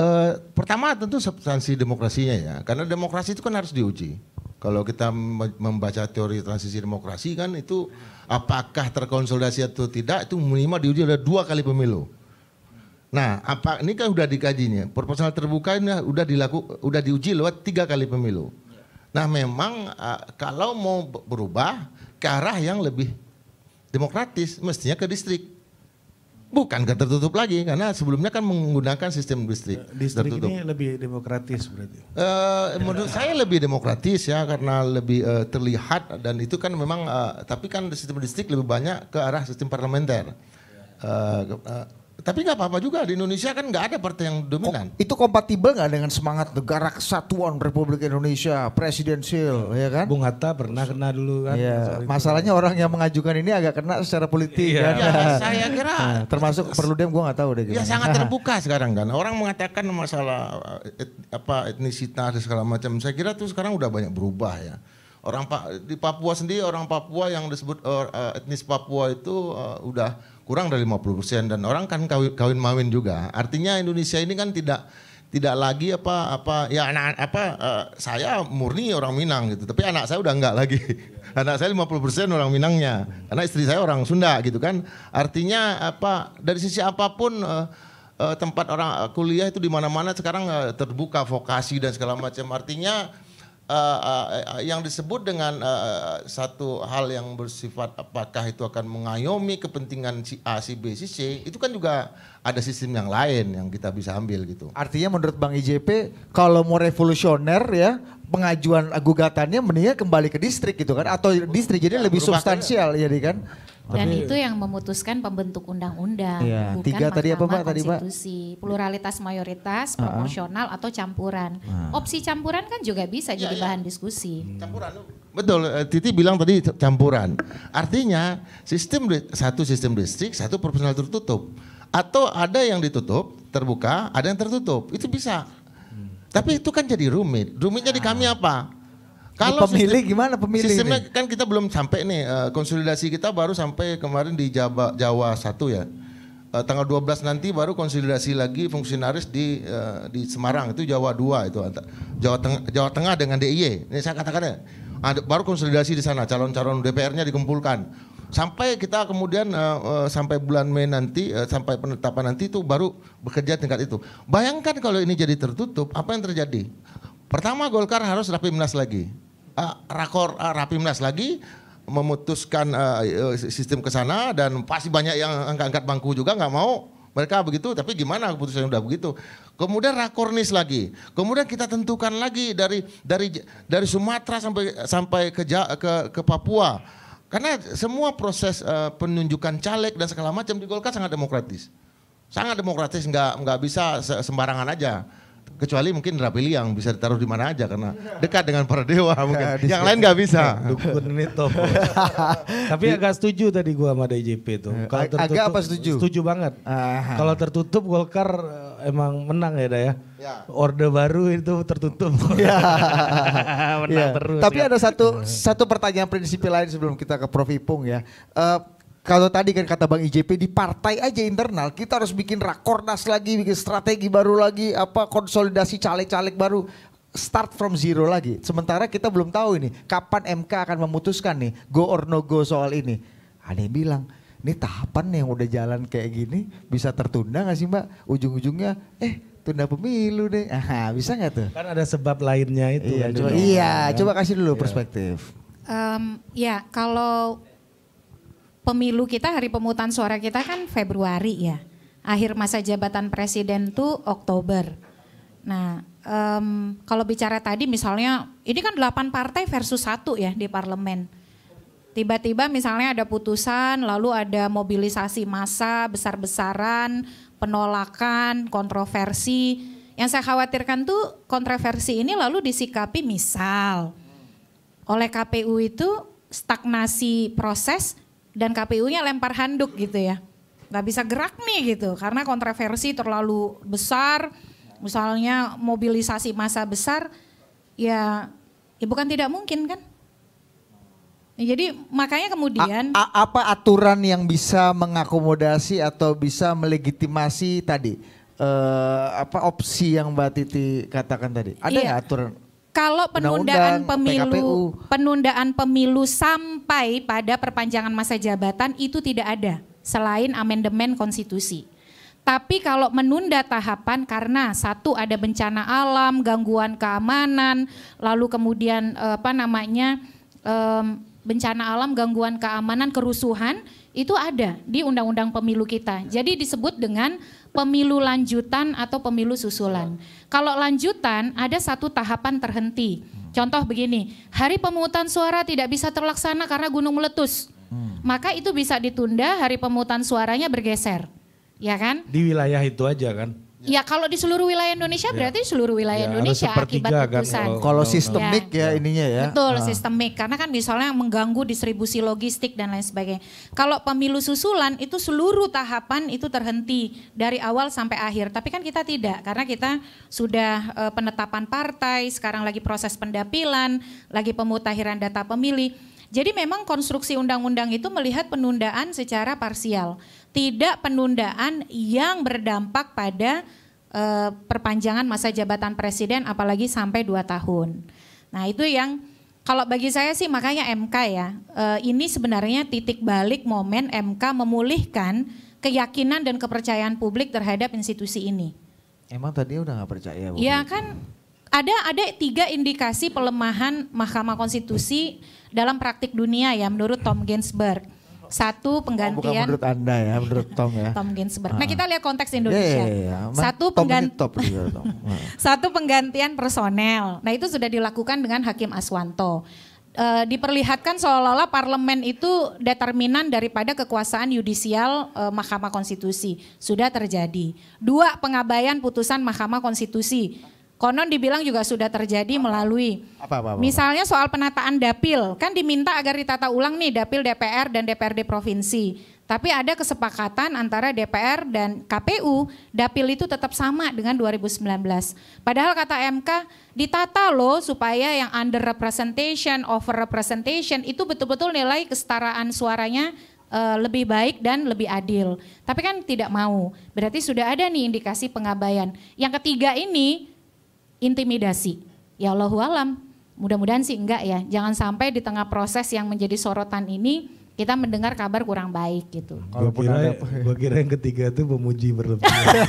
C: Uh, pertama tentu substansi demokrasinya ya, karena demokrasi itu kan harus diuji. Kalau kita membaca teori transisi demokrasi kan itu apakah terkonsolidasi atau tidak itu minimal diuji ada dua kali pemilu. Nah, apa ini kan udah dikajinya. Proporsional terbuka ini udah dilaku, udah diuji lewat tiga kali pemilu. Nah memang uh, kalau mau berubah ke arah yang lebih demokratis mestinya ke distrik. Bukan ke tertutup lagi karena sebelumnya kan menggunakan sistem distrik. Eh, distrik tertutup. ini lebih demokratis berarti. Uh, menurut saya lebih demokratis ya karena lebih uh, terlihat dan itu kan memang uh, tapi kan sistem distrik lebih banyak ke arah sistem parlementer. Uh, uh, tapi nggak apa-apa juga di Indonesia kan nggak ada partai yang dominan. itu kompatibel nggak dengan semangat negara
D: kesatuan Republik Indonesia presidensial, ya kan? Bung Hatta pernah kena dulu kan. Ya, masalahnya orang yang mengajukan ini agak kena secara politik iya. kan. Ya, saya kira nah, termasuk *laughs* perlu dem gue nggak tahu deh. Ya, gimana. Ya sangat *laughs*
C: terbuka sekarang kan. Orang mengatakan masalah eh, et, apa etnisitas dan segala macam. Saya kira tuh sekarang udah banyak berubah ya orang pa di Papua sendiri orang Papua yang disebut uh, etnis Papua itu uh, udah kurang dari 50% persen dan orang kan kawin, kawin mawin juga. Artinya Indonesia ini kan tidak tidak lagi apa apa ya anak apa uh, saya murni orang Minang gitu tapi anak saya udah enggak lagi *laughs* anak saya 50% persen orang Minangnya karena istri saya orang Sunda gitu kan artinya apa dari sisi apapun uh, uh, tempat orang kuliah itu di mana-mana sekarang uh, terbuka vokasi dan segala macam artinya uh, uh, yang disebut dengan uh, satu hal yang bersifat apakah itu akan mengayomi kepentingan si A, si B, si C, itu kan juga ada sistem yang lain yang kita bisa ambil gitu. Artinya menurut Bang IJP kalau mau
D: revolusioner ya pengajuan gugatannya mendingan kembali ke distrik gitu kan atau distrik jadi ya, lebih substansial jadi kan dan Tapi, itu
A: yang memutuskan pembentuk undang-undang iya. bukan Tiga tadi apa Pak tadi Pak pluralitas mayoritas uh-huh. proporsional atau campuran uh. opsi campuran kan juga bisa jadi ya. ya. bahan diskusi hmm. campuran
C: betul eh, Titi bilang tadi campuran artinya sistem satu sistem distrik satu proporsional tertutup atau ada yang ditutup terbuka ada yang tertutup itu bisa tapi itu kan jadi rumit. Rumitnya di kami ya. apa?
A: Kalau pemilih gimana pemilih? Sistemnya ini?
C: kan kita belum sampai nih eh, konsolidasi kita baru sampai kemarin di Jawa Jawa 1 ya. Eh, tanggal 12 nanti baru konsolidasi lagi fungsionaris di eh, di Semarang itu Jawa 2 itu Jawa Tengah Jawa Tengah dengan DIY. Ini saya katakan ya. baru konsolidasi di sana calon-calon DPR-nya dikumpulkan sampai kita kemudian uh, uh, sampai bulan Mei nanti uh, sampai penetapan nanti itu baru bekerja tingkat itu. Bayangkan kalau ini jadi tertutup, apa yang terjadi? Pertama Golkar harus rapimnas lagi, uh, rakor uh, ah, rapimnas lagi memutuskan uh, sistem ke sana dan pasti banyak yang angkat-angkat bangku juga nggak mau mereka begitu tapi gimana keputusan udah begitu kemudian rakornis lagi kemudian kita tentukan lagi dari dari dari Sumatera sampai sampai ke ke, ke Papua karena semua proses uh, penunjukan caleg dan segala macam di Golkar sangat demokratis. Sangat demokratis, nggak nggak bisa sembarangan aja. Kecuali mungkin Rapili yang bisa ditaruh di mana aja karena dekat dengan para dewa
E: mungkin. yang lain nggak bisa. *laughs* Dukun ini top. Tapi agak setuju tadi gua sama DJP tuh. Eh, Kalau tertutup, agak apa setuju? Setuju banget. Kalau tertutup Golkar eh, emang menang ya Daya. Ya. Orde baru itu tertutup. *laughs* Ya. *laughs* menang ya. terus. Tapi ya.
D: ada satu satu pertanyaan prinsipil lain sebelum kita ke Prof Ipung ya. Uh, kalau tadi kan kata Bang IJP di partai aja internal kita harus bikin rakornas lagi, bikin strategi baru lagi, apa konsolidasi caleg-caleg baru start from zero lagi. Sementara kita belum tahu ini kapan MK akan memutuskan nih go or no go soal ini. Ada yang bilang ini tahapan yang udah jalan kayak gini bisa tertunda gak sih mbak? Ujung-ujungnya eh tunda pemilu deh. *laughs* Aha, bisa nggak tuh?
E: Kan ada sebab lainnya itu. Iya, kan coba, iya, iya coba kasih dulu iya. perspektif.
A: Um, ya kalau pemilu kita, hari pemutusan suara kita kan Februari ya. Akhir masa jabatan presiden tuh Oktober. Nah, um, kalau bicara tadi misalnya ini kan 8 partai versus satu ya di parlemen. Tiba-tiba misalnya ada putusan, lalu ada mobilisasi massa besar-besaran, penolakan, kontroversi. Yang saya khawatirkan tuh kontroversi ini lalu disikapi misal oleh KPU itu stagnasi proses dan KPU-nya lempar handuk gitu ya. Nggak bisa gerak nih gitu karena kontroversi terlalu besar, misalnya mobilisasi massa besar, ya, ya bukan tidak mungkin kan? Ya, jadi makanya kemudian
D: a, apa aturan yang bisa mengakomodasi atau bisa melegitimasi tadi uh, apa opsi yang Mbak Titi katakan tadi? Ada iya. nggak aturan?
A: kalau penundaan pemilu PKPU. penundaan pemilu sampai pada perpanjangan masa jabatan itu tidak ada selain amandemen konstitusi. Tapi kalau menunda tahapan karena satu ada bencana alam, gangguan keamanan, lalu kemudian eh, apa namanya bencana alam, gangguan keamanan, kerusuhan itu ada di undang-undang pemilu kita. Jadi disebut dengan pemilu lanjutan atau pemilu susulan. Iya. Kalau lanjutan ada satu tahapan terhenti. Hmm. Contoh begini, hari pemungutan suara tidak bisa terlaksana karena gunung meletus. Hmm. Maka itu bisa ditunda hari pemungutan suaranya bergeser. Ya kan?
E: Di wilayah itu aja kan?
A: Ya. ya kalau di seluruh wilayah Indonesia ya. berarti seluruh wilayah ya, Indonesia akibat letusan. Kan, kalau sistemik
E: ya. ya ininya ya. Betul ah.
A: sistemik karena kan misalnya mengganggu distribusi logistik dan lain sebagainya. Kalau pemilu susulan itu seluruh tahapan itu terhenti dari awal sampai akhir. Tapi kan kita tidak karena kita sudah e, penetapan partai, sekarang lagi proses pendapilan, lagi pemutakhiran data pemilih. Jadi memang konstruksi undang-undang itu melihat penundaan secara parsial tidak penundaan yang berdampak pada uh, perpanjangan masa jabatan presiden apalagi sampai dua tahun. Nah itu yang kalau bagi saya sih makanya MK ya Uh, ini sebenarnya titik balik momen MK memulihkan keyakinan dan kepercayaan publik terhadap institusi ini.
D: Emang tadi udah nggak percaya? Bu? Ya
A: kan ada ada tiga indikasi pelemahan Mahkamah Konstitusi dalam praktik dunia ya menurut Tom Ginsberg satu penggantian. Oh, bukan menurut
D: Anda ya, menurut Tom ya. *laughs* Tom Ginsberg. Nah, ah. kita
A: lihat konteks iya, iya, Indonesia. Yeah, yeah,
D: yeah. Satu penggantian *laughs* nah.
A: Satu penggantian personel. Nah, itu sudah dilakukan dengan Hakim Aswanto. E, diperlihatkan seolah-olah parlemen itu determinan daripada kekuasaan yudisial e, Mahkamah Konstitusi. Sudah terjadi. Dua pengabaian putusan Mahkamah Konstitusi Konon dibilang juga sudah terjadi apa, melalui
E: apa, apa, apa, misalnya
A: soal penataan dapil, kan diminta agar ditata ulang nih dapil DPR dan DPRD provinsi. Tapi ada kesepakatan antara DPR dan KPU, dapil itu tetap sama dengan 2019. Padahal kata MK ditata loh supaya yang under representation, over representation itu betul-betul nilai kesetaraan suaranya eh, lebih baik dan lebih adil. Tapi kan tidak mau. Berarti sudah ada nih indikasi pengabaian. Yang ketiga ini intimidasi. Ya Allah alam, mudah-mudahan sih enggak ya. Jangan sampai di tengah proses yang menjadi sorotan ini kita mendengar kabar kurang baik gitu. Kalau kira, ya?
E: gue kira yang ketiga itu memuji
D: berlebihan. *laughs*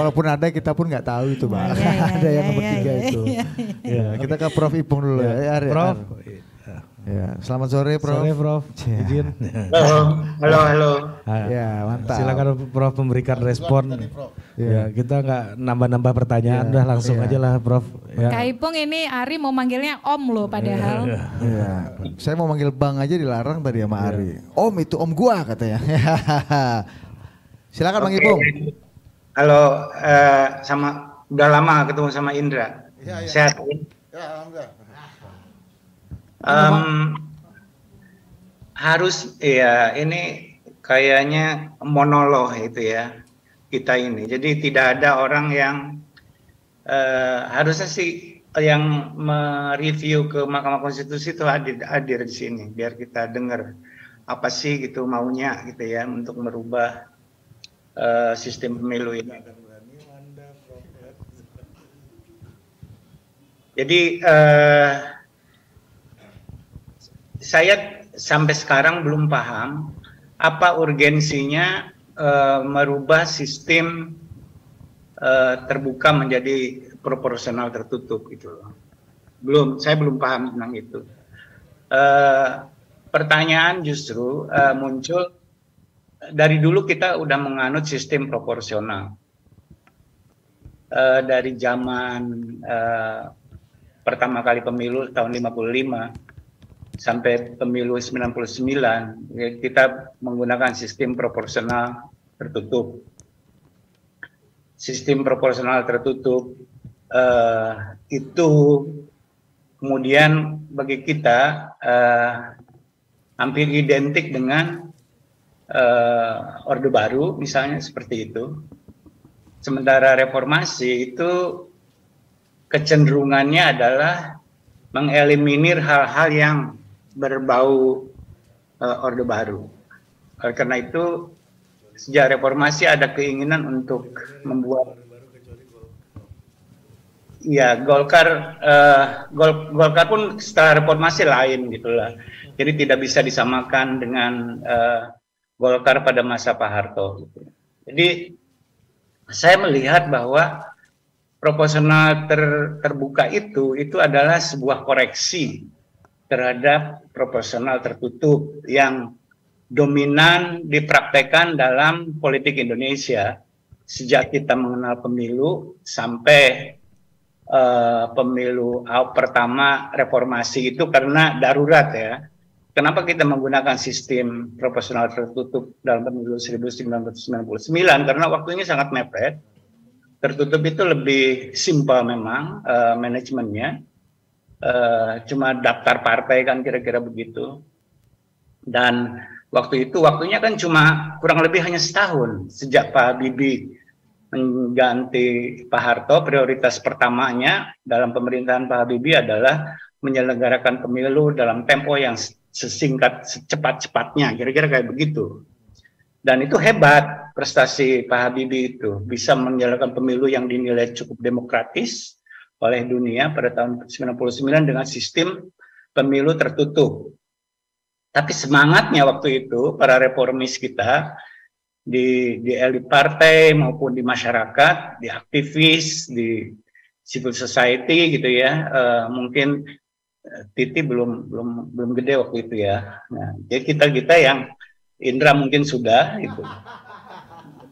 D: walaupun ada kita pun nggak tahu itu bang. Ya, ya, *laughs* ada ya, yang ketiga iya, tiga iya, itu. Iya. Ya, kita ke Prof Ipung dulu ya. ya, ya Prof,
E: Ya, selamat sore Prof. Sore Prof. *laughs* Ya. Izin. Halo, halo, halo. Ya, mantap. Silakan Prof memberikan respon. Ya, ya. kita nggak nambah-nambah pertanyaan, ya. udah langsung ya. aja lah Prof. Ya.
A: Kaipung ini Ari mau manggilnya Om loh padahal.
E: Ya.
D: ya. Saya mau manggil Bang aja dilarang tadi sama ya. Ari. Ya. Om itu Om gua katanya. *laughs* Silakan Bang Ipung.
B: Halo, uh, sama udah lama ketemu sama Indra. Ya, ya. Sehat? Ya, alhamdulillah. Um, harus ya ini kayaknya monolog itu ya kita ini. Jadi tidak ada orang yang uh, harusnya sih yang mereview ke Mahkamah Konstitusi itu hadir, hadir di sini biar kita dengar apa sih gitu maunya gitu ya untuk merubah uh, sistem pemilu ini. Jadi uh, saya sampai sekarang belum paham apa urgensinya uh, merubah sistem uh, terbuka menjadi proporsional tertutup itu. Belum, saya belum paham tentang itu. Uh, pertanyaan justru uh, muncul dari dulu kita udah menganut sistem proporsional. Uh, dari zaman uh, pertama kali pemilu tahun 55 sampai pemilu 99 ya, kita menggunakan sistem proporsional tertutup. Sistem proporsional tertutup uh, itu kemudian bagi kita uh, hampir identik dengan uh, Orde Baru misalnya seperti itu. Sementara reformasi itu kecenderungannya adalah mengeliminir hal-hal yang berbau uh, Orde Baru. Uh, karena itu, sejak reformasi ada keinginan untuk membuat ya Golkar uh, Gol, Golkar pun setelah reformasi lain gitulah jadi tidak bisa disamakan dengan uh, Golkar pada masa Pak Harto gitu. jadi saya melihat bahwa proporsional ter, terbuka itu itu adalah sebuah koreksi terhadap proporsional tertutup yang dominan dipraktekkan dalam politik Indonesia sejak kita mengenal pemilu sampai uh, pemilu uh, pertama reformasi itu karena darurat ya. Kenapa kita menggunakan sistem proporsional tertutup dalam pemilu 1999? Karena waktunya sangat mepet. Tertutup itu lebih simpel memang uh, manajemennya Eh, cuma daftar partai kan kira-kira begitu. Dan waktu itu waktunya kan cuma kurang lebih hanya setahun sejak Pak Habibie mengganti Pak Harto prioritas pertamanya dalam pemerintahan Pak Habibie adalah menyelenggarakan pemilu dalam tempo yang sesingkat secepat-cepatnya kira-kira kayak begitu dan itu hebat prestasi Pak Habibie itu bisa menyelenggarakan pemilu yang dinilai cukup demokratis oleh dunia pada tahun 1999 dengan sistem pemilu tertutup. Tapi semangatnya waktu itu para reformis kita di, di elit partai maupun di masyarakat, di aktivis, di civil society gitu ya, uh, mungkin eh, Titi belum belum belum gede waktu itu ya. Nah, jadi kita kita yang Indra mungkin sudah itu.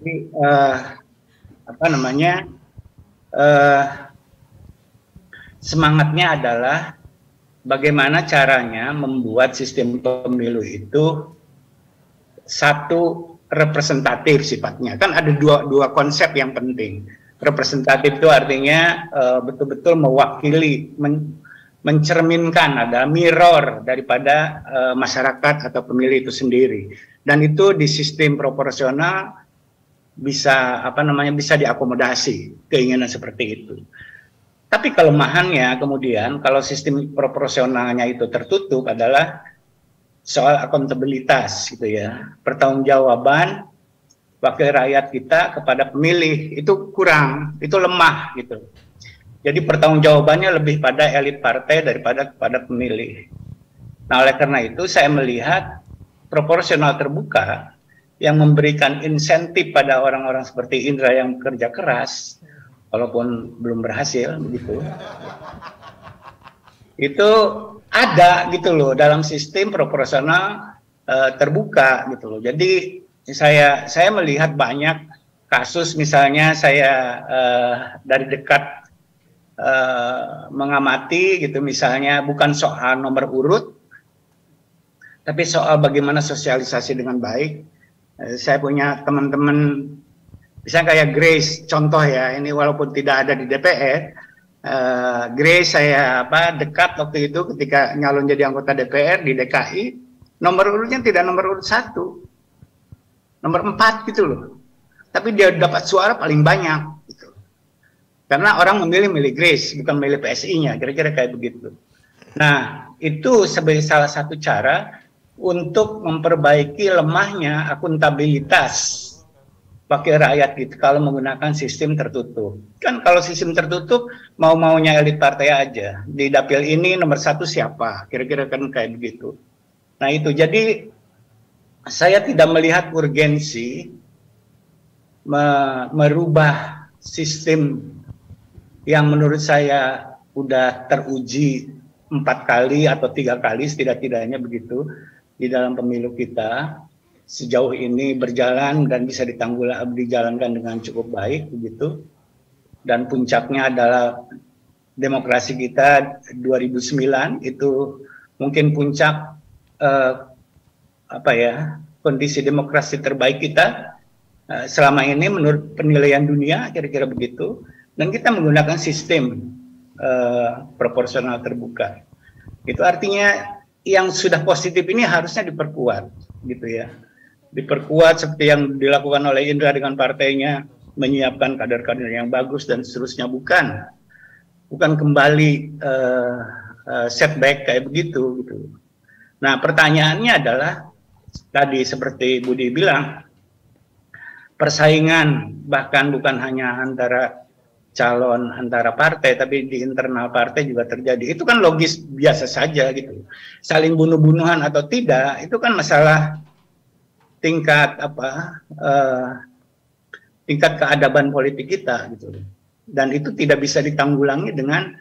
B: Jadi uh, apa namanya? Uh, semangatnya adalah bagaimana caranya membuat sistem pemilu itu satu representatif sifatnya. Kan ada dua dua konsep yang penting. Representatif itu artinya eh, betul-betul mewakili, men, mencerminkan ada mirror daripada uh, masyarakat atau pemilih itu sendiri dan itu di sistem proporsional bisa apa namanya bisa diakomodasi keinginan seperti itu tapi kelemahannya kemudian kalau sistem proporsionalnya itu tertutup adalah soal akuntabilitas gitu ya, pertanggungjawaban wakil rakyat kita kepada pemilih itu kurang, itu lemah gitu. Jadi pertanggungjawabannya lebih pada elit partai daripada kepada pemilih. Nah, oleh karena itu saya melihat proporsional terbuka yang memberikan insentif pada orang-orang seperti Indra yang kerja keras walaupun belum berhasil begitu itu ada gitu loh dalam sistem proporsional e, terbuka gitu loh jadi saya saya melihat banyak kasus misalnya saya e, dari dekat e, mengamati gitu misalnya bukan soal nomor urut tapi soal bagaimana sosialisasi dengan baik saya punya teman-teman misalnya kayak Grace contoh ya ini walaupun tidak ada di DPR eh, Grace saya apa dekat waktu itu ketika nyalon jadi anggota DPR di DKI nomor urutnya tidak nomor urut satu nomor empat gitu loh tapi dia dapat suara paling banyak gitu. karena orang memilih milih Grace bukan milih PSI-nya kira-kira kayak begitu nah itu sebagai salah satu cara untuk memperbaiki lemahnya akuntabilitas wakil rakyat gitu kalau menggunakan sistem tertutup. Kan kalau sistem tertutup mau-maunya elit partai aja. Di dapil ini nomor satu siapa? Kira-kira kan kayak begitu. Nah itu jadi saya tidak melihat urgensi me merubah sistem yang menurut saya udah teruji empat kali atau tiga kali setidak-tidaknya begitu di dalam pemilu kita sejauh ini berjalan dan bisa ditanggulah dijalankan dengan cukup baik begitu. Dan puncaknya adalah demokrasi kita 2009 itu mungkin puncak eh, apa ya kondisi demokrasi terbaik kita eh, selama ini menurut penilaian dunia kira-kira begitu dan kita menggunakan sistem eh, proporsional terbuka itu artinya yang sudah positif ini harusnya diperkuat gitu ya diperkuat seperti yang dilakukan oleh Indra dengan partainya menyiapkan kader-kader yang bagus dan seterusnya bukan bukan kembali uh, eh, uh, eh, setback kayak begitu gitu. Nah pertanyaannya adalah tadi seperti Budi bilang persaingan bahkan bukan hanya antara calon antara partai tapi di internal partai juga terjadi itu kan logis biasa saja gitu saling bunuh-bunuhan atau tidak itu kan masalah tingkat apa uh, tingkat keadaban politik kita gitu dan itu tidak bisa ditanggulangi dengan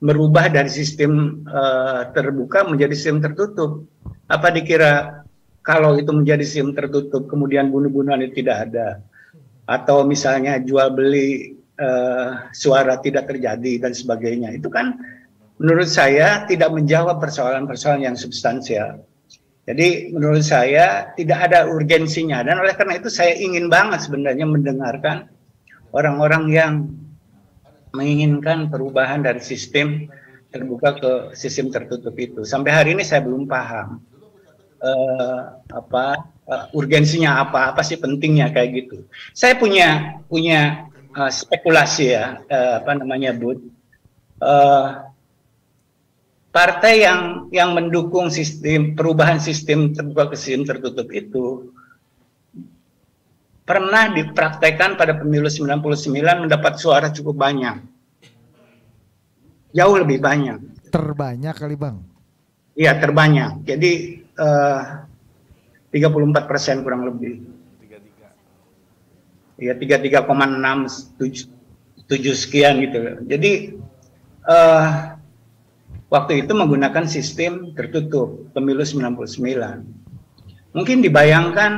B: merubah dari sistem uh, terbuka menjadi sistem tertutup apa dikira kalau itu menjadi sistem tertutup kemudian bunuh-bunuhan itu tidak ada atau misalnya jual beli uh, suara tidak terjadi dan sebagainya itu kan menurut saya tidak menjawab persoalan-persoalan yang substansial jadi menurut saya tidak ada urgensinya dan oleh karena itu saya ingin banget sebenarnya mendengarkan orang-orang yang menginginkan perubahan dari sistem terbuka ke sistem tertutup itu. Sampai hari ini saya belum paham uh, apa uh, urgensinya apa, apa sih pentingnya kayak gitu. Saya punya punya uh, spekulasi ya uh, apa namanya Bud. Uh, partai yang yang mendukung sistem perubahan sistem terbuka ke sistem tertutup itu pernah dipraktekkan pada pemilu 99 mendapat suara cukup banyak. Jauh lebih banyak.
D: Terbanyak kali, Bang.
B: Iya, terbanyak. Jadi eh, uh, 34 persen kurang lebih. 33. Iya, 33,6 7 sekian gitu. Jadi eh, waktu itu menggunakan sistem tertutup pemilu 99. Mungkin dibayangkan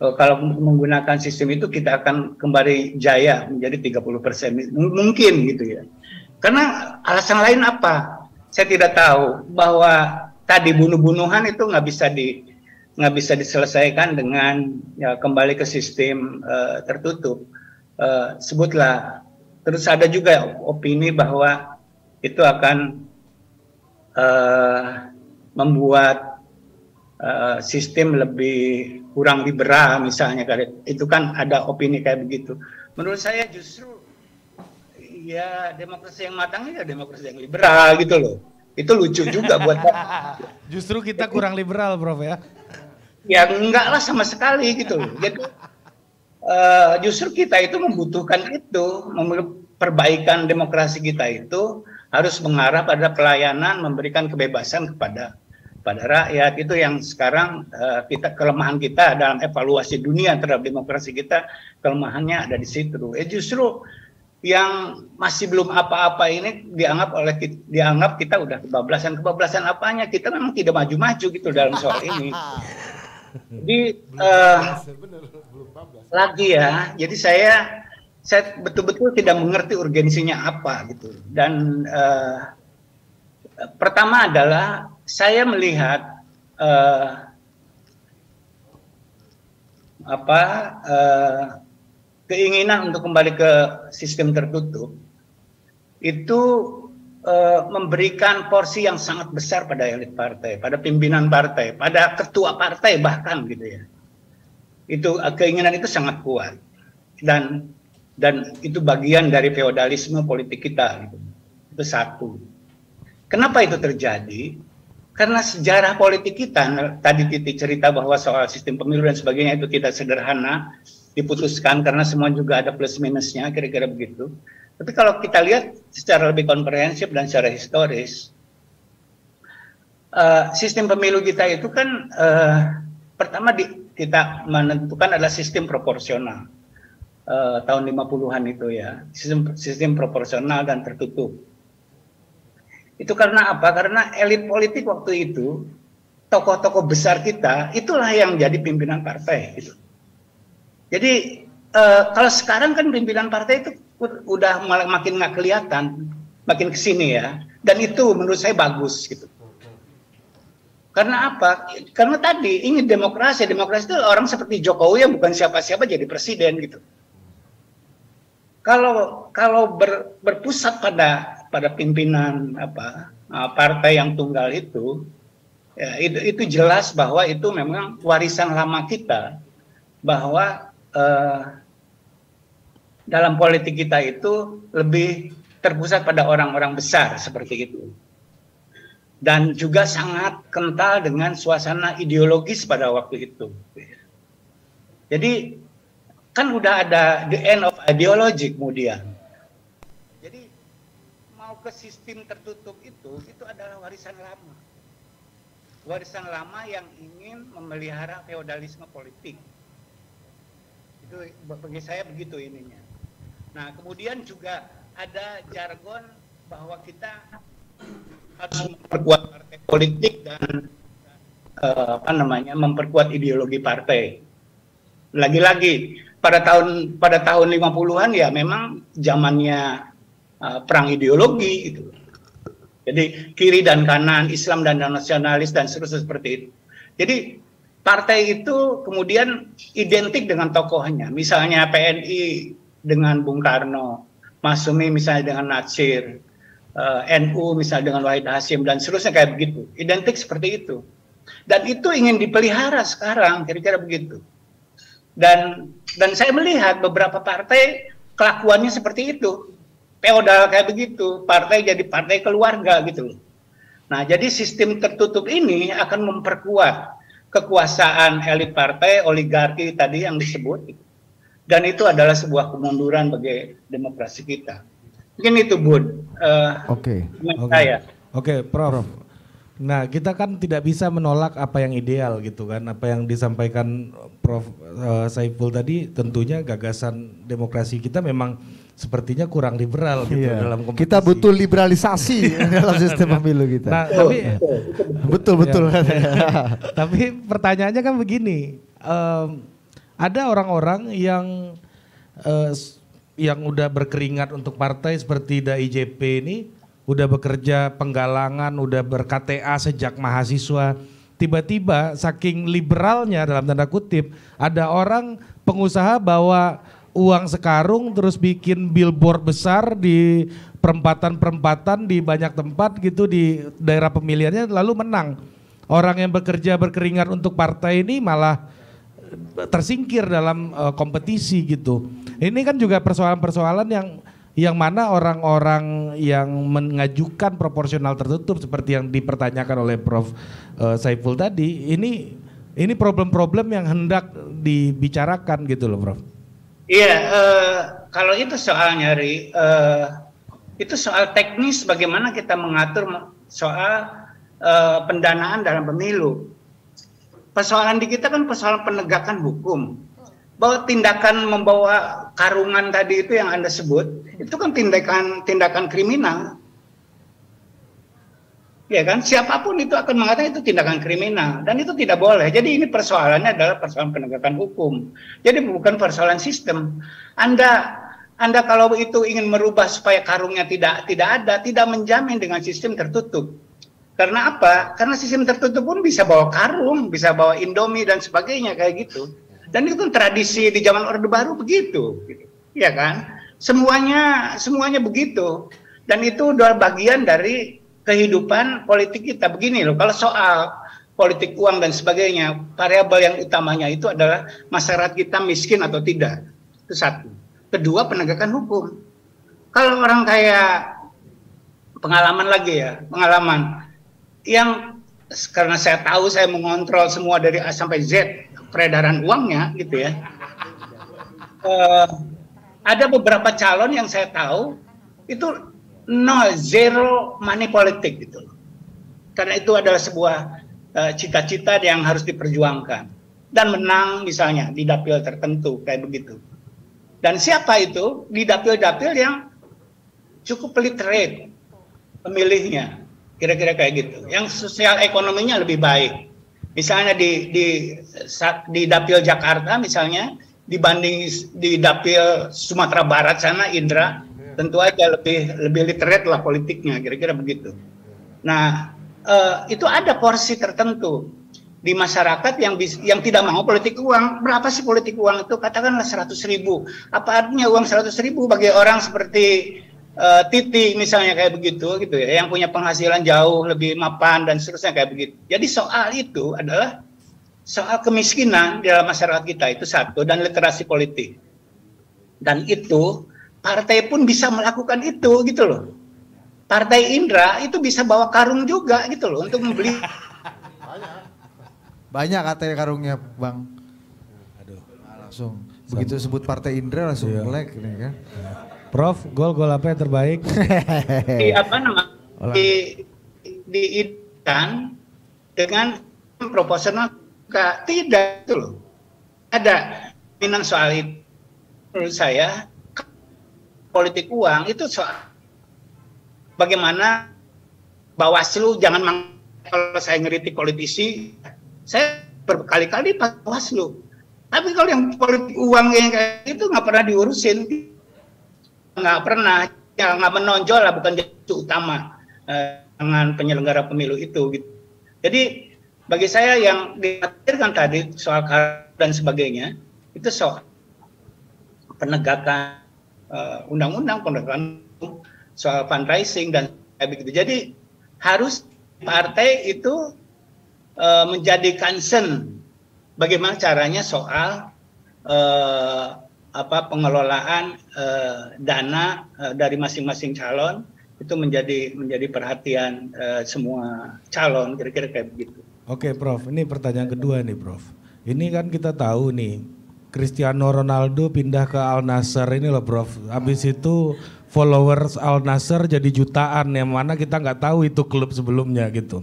B: eh, kalau menggunakan sistem itu kita akan kembali jaya menjadi 30 persen mungkin gitu ya. Karena alasan lain apa? Saya tidak tahu bahwa tadi bunuh-bunuhan itu nggak bisa di nggak bisa diselesaikan dengan ya, kembali ke sistem uh, tertutup. Uh, sebutlah terus ada juga opini bahwa itu akan Eh, membuat uh, sistem lebih kurang liberal misalnya itu kan ada opini kayak begitu menurut saya justru ya demokrasi yang matang ya demokrasi yang liberal gitu loh itu lucu juga buat *laughs* justru kita kurang liberal prof ya ya enggak lah sama sekali gitu loh jadi uh, justru kita itu membutuhkan itu perbaikan demokrasi kita itu harus mengarah pada pelayanan memberikan kebebasan kepada pada rakyat itu yang sekarang uh, kita kelemahan kita dalam evaluasi dunia terhadap demokrasi kita kelemahannya ada di situ. Eh justru yang masih belum apa-apa ini dianggap oleh kita, dianggap kita udah kebablasan kebablasan apanya kita memang tidak maju-maju gitu dalam soal ini. Jadi uh,
E: lagi ya,
B: jadi saya saya betul-betul tidak mengerti urgensinya apa gitu. Dan uh, pertama adalah saya melihat uh, apa uh, keinginan untuk kembali ke sistem tertutup itu uh, memberikan porsi yang sangat besar pada elit partai, pada pimpinan partai, pada ketua partai bahkan gitu ya. Itu keinginan itu sangat kuat dan dan itu bagian dari feodalisme politik kita gitu. itu satu kenapa itu terjadi karena sejarah politik kita tadi titik cerita bahwa soal sistem pemilu dan sebagainya itu tidak sederhana diputuskan karena semua juga ada plus minusnya kira-kira begitu tapi kalau kita lihat secara lebih komprehensif dan secara historis uh, sistem pemilu kita itu kan uh, pertama di, kita menentukan adalah sistem proporsional uh, tahun 50-an itu ya, sistem, sistem proporsional dan tertutup. Itu karena apa? Karena elit politik waktu itu, tokoh-tokoh besar kita, itulah yang jadi pimpinan partai. Gitu. Jadi uh, kalau sekarang kan pimpinan partai itu udah makin nggak kelihatan, makin kesini ya. Dan itu menurut saya bagus gitu. Karena apa? Karena tadi ingin demokrasi, demokrasi itu orang seperti Jokowi yang bukan siapa-siapa jadi presiden gitu kalau kalau ber, berpusat pada pada pimpinan apa ah, partai yang tunggal itu ya itu, itu jelas bahwa itu memang warisan lama kita bahwa eh, dalam politik kita itu lebih terpusat pada orang-orang besar seperti itu dan juga sangat kental dengan suasana ideologis pada waktu itu jadi kan udah ada the end of ideology kemudian. Jadi mau ke sistem tertutup itu itu adalah warisan lama. Warisan lama yang ingin memelihara feodalisme politik. Itu bagi saya begitu ininya. Nah, kemudian juga ada jargon bahwa kita harus memperkuat partai politik dan, eh, apa namanya memperkuat ideologi partai. Lagi-lagi pada tahun pada tahun 50-an ya memang zamannya uh, perang ideologi gitu. Jadi kiri dan kanan, Islam dan nasionalis dan seterusnya seperti itu. Jadi partai itu kemudian identik dengan tokohnya. Misalnya PNI dengan Bung Karno, Masumi misalnya dengan Natsir, uh, eh, NU misalnya dengan Wahid Hasim dan seterusnya kayak begitu. Identik seperti itu. Dan itu ingin dipelihara sekarang kira-kira begitu dan dan saya melihat beberapa partai kelakuannya seperti itu feodal kayak begitu partai jadi partai keluarga gitu loh nah jadi sistem tertutup ini akan memperkuat kekuasaan elit partai oligarki tadi yang disebut dan itu adalah sebuah kemunduran bagi demokrasi kita mungkin itu bud uh, eh, oke okay.
E: okay. saya oke okay, prof Nah, kita kan tidak bisa menolak apa yang ideal gitu kan. Apa yang disampaikan Prof eh, Saiful tadi tentunya gagasan demokrasi kita memang sepertinya kurang liberal gitu iya. dalam kompetisi. Kita butuh liberalisasi *laughs* dalam sistem pemilu kita. Nah, tapi oh, betul betul. Ya, *laughs* tapi pertanyaannya kan begini, um, ada orang-orang yang uh, yang udah berkeringat untuk partai seperti DAIJP ini udah bekerja penggalangan, udah berKTA sejak mahasiswa. Tiba-tiba saking liberalnya dalam tanda kutip, ada orang pengusaha bawa uang sekarung terus bikin billboard besar di perempatan-perempatan di banyak tempat gitu di daerah pemilihannya lalu menang. Orang yang bekerja berkeringat untuk partai ini malah tersingkir dalam eh, kompetisi gitu. Ini kan juga persoalan-persoalan yang yang mana orang-orang yang mengajukan proporsional tertutup seperti yang dipertanyakan oleh Prof eh, Saiful tadi ini ini problem-problem yang hendak dibicarakan gitu loh
B: Prof. Iya, uh, kalau itu soal nyari uh, eh, itu soal teknis bagaimana kita mengatur soal uh, pendanaan dalam pemilu. Persoalan di kita kan persoalan penegakan hukum bahwa tindakan membawa karungan tadi itu yang Anda sebut, itu kan tindakan tindakan kriminal. Ya kan, siapapun itu akan mengatakan itu tindakan kriminal dan itu tidak boleh. Jadi ini persoalannya adalah persoalan penegakan hukum. Jadi bukan persoalan sistem. Anda Anda kalau itu ingin merubah supaya karungnya tidak tidak ada, tidak menjamin dengan sistem tertutup. Karena apa? Karena sistem tertutup pun bisa bawa karung, bisa bawa indomie dan sebagainya kayak gitu. Dan itu kan tradisi di zaman Orde Baru begitu, gitu. ya kan? Semuanya semuanya begitu. Dan itu udah bagian dari kehidupan politik kita. Begini loh, kalau soal politik uang dan sebagainya, variabel yang utamanya itu adalah masyarakat kita miskin atau tidak. Itu satu. Kedua, penegakan hukum. Kalau orang kaya pengalaman lagi ya, pengalaman yang karena saya tahu saya mengontrol semua dari A sampai Z peredaran uangnya gitu ya. Uh, ada beberapa calon yang saya tahu itu nol zero money politik gitu. Karena itu adalah sebuah eh, cita-cita uh, yang harus diperjuangkan dan menang misalnya di dapil tertentu kayak begitu. Dan siapa itu di dapil-dapil yang cukup literate pemilihnya, kira-kira kayak gitu. Yang sosial ekonominya lebih baik Misalnya di di di dapil Jakarta misalnya dibanding di dapil Sumatera Barat sana Indra tentu aja lebih lebih literat lah politiknya kira-kira begitu. Nah eh, itu ada porsi tertentu di masyarakat yang bis, yang tidak mau politik uang berapa sih politik uang itu katakanlah seratus ribu apa artinya uang seratus ribu bagi orang seperti uh, titik misalnya kayak begitu gitu ya yang punya penghasilan jauh lebih mapan dan seterusnya kayak begitu jadi soal itu adalah soal kemiskinan di dalam masyarakat kita itu satu dan literasi politik dan itu partai pun bisa melakukan itu gitu loh partai Indra itu bisa bawa karung juga gitu loh untuk membeli
D: *laughs* banyak katanya karungnya bang aduh langsung begitu sebut partai Indra langsung iya. melek nih kan iya. Prof, gol-gol apa yang terbaik? *laughs* di apa
B: namanya? Di dengan proporsional ke tidak itu loh. Ada minang soal itu menurut saya politik uang itu soal bagaimana Bawaslu jangan kalau saya ngeritik politisi saya berkali-kali Bawaslu tapi kalau yang politik uang yang kayak itu nggak pernah diurusin nggak pernah ya nggak menonjol lah bukan jadi utama eh, dengan penyelenggara pemilu itu gitu. Jadi bagi saya yang dikhawatirkan tadi soal dan sebagainya itu soal penegakan eh, undang-undang uh, penegakan soal fundraising dan begitu. Jadi harus partai itu uh, menjadi concern bagaimana caranya soal uh, apa pengelolaan eh, dana eh, dari masing-masing calon itu menjadi menjadi perhatian eh, semua calon kira-kira kayak begitu.
E: Oke, Prof. Ini pertanyaan kedua nih, Prof. Ini kan kita tahu nih Cristiano Ronaldo pindah ke Al Nassr ini loh, Prof. Habis itu followers Al Nassr jadi jutaan yang mana kita nggak tahu itu klub sebelumnya gitu.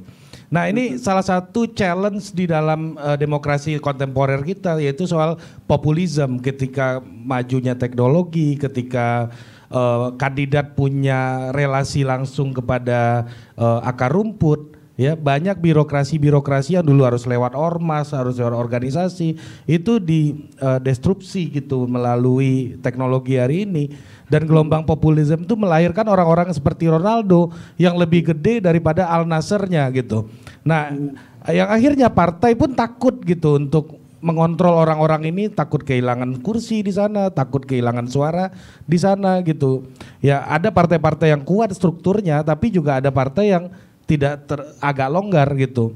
E: Nah ini salah satu challenge di dalam uh, demokrasi kontemporer kita yaitu soal populisme ketika majunya teknologi, ketika uh, kandidat punya relasi langsung kepada uh, akar rumput, ya banyak birokrasi-birokrasi yang dulu harus lewat ormas, harus lewat organisasi itu di uh, destruksi gitu melalui teknologi hari ini dan gelombang populisme itu melahirkan orang-orang seperti Ronaldo yang lebih gede daripada Al Nasernya gitu. Nah, yang akhirnya partai pun takut gitu untuk mengontrol orang-orang ini takut kehilangan kursi di sana, takut kehilangan suara di sana gitu. Ya, ada partai-partai yang kuat strukturnya tapi juga ada partai yang tidak ter, agak longgar gitu.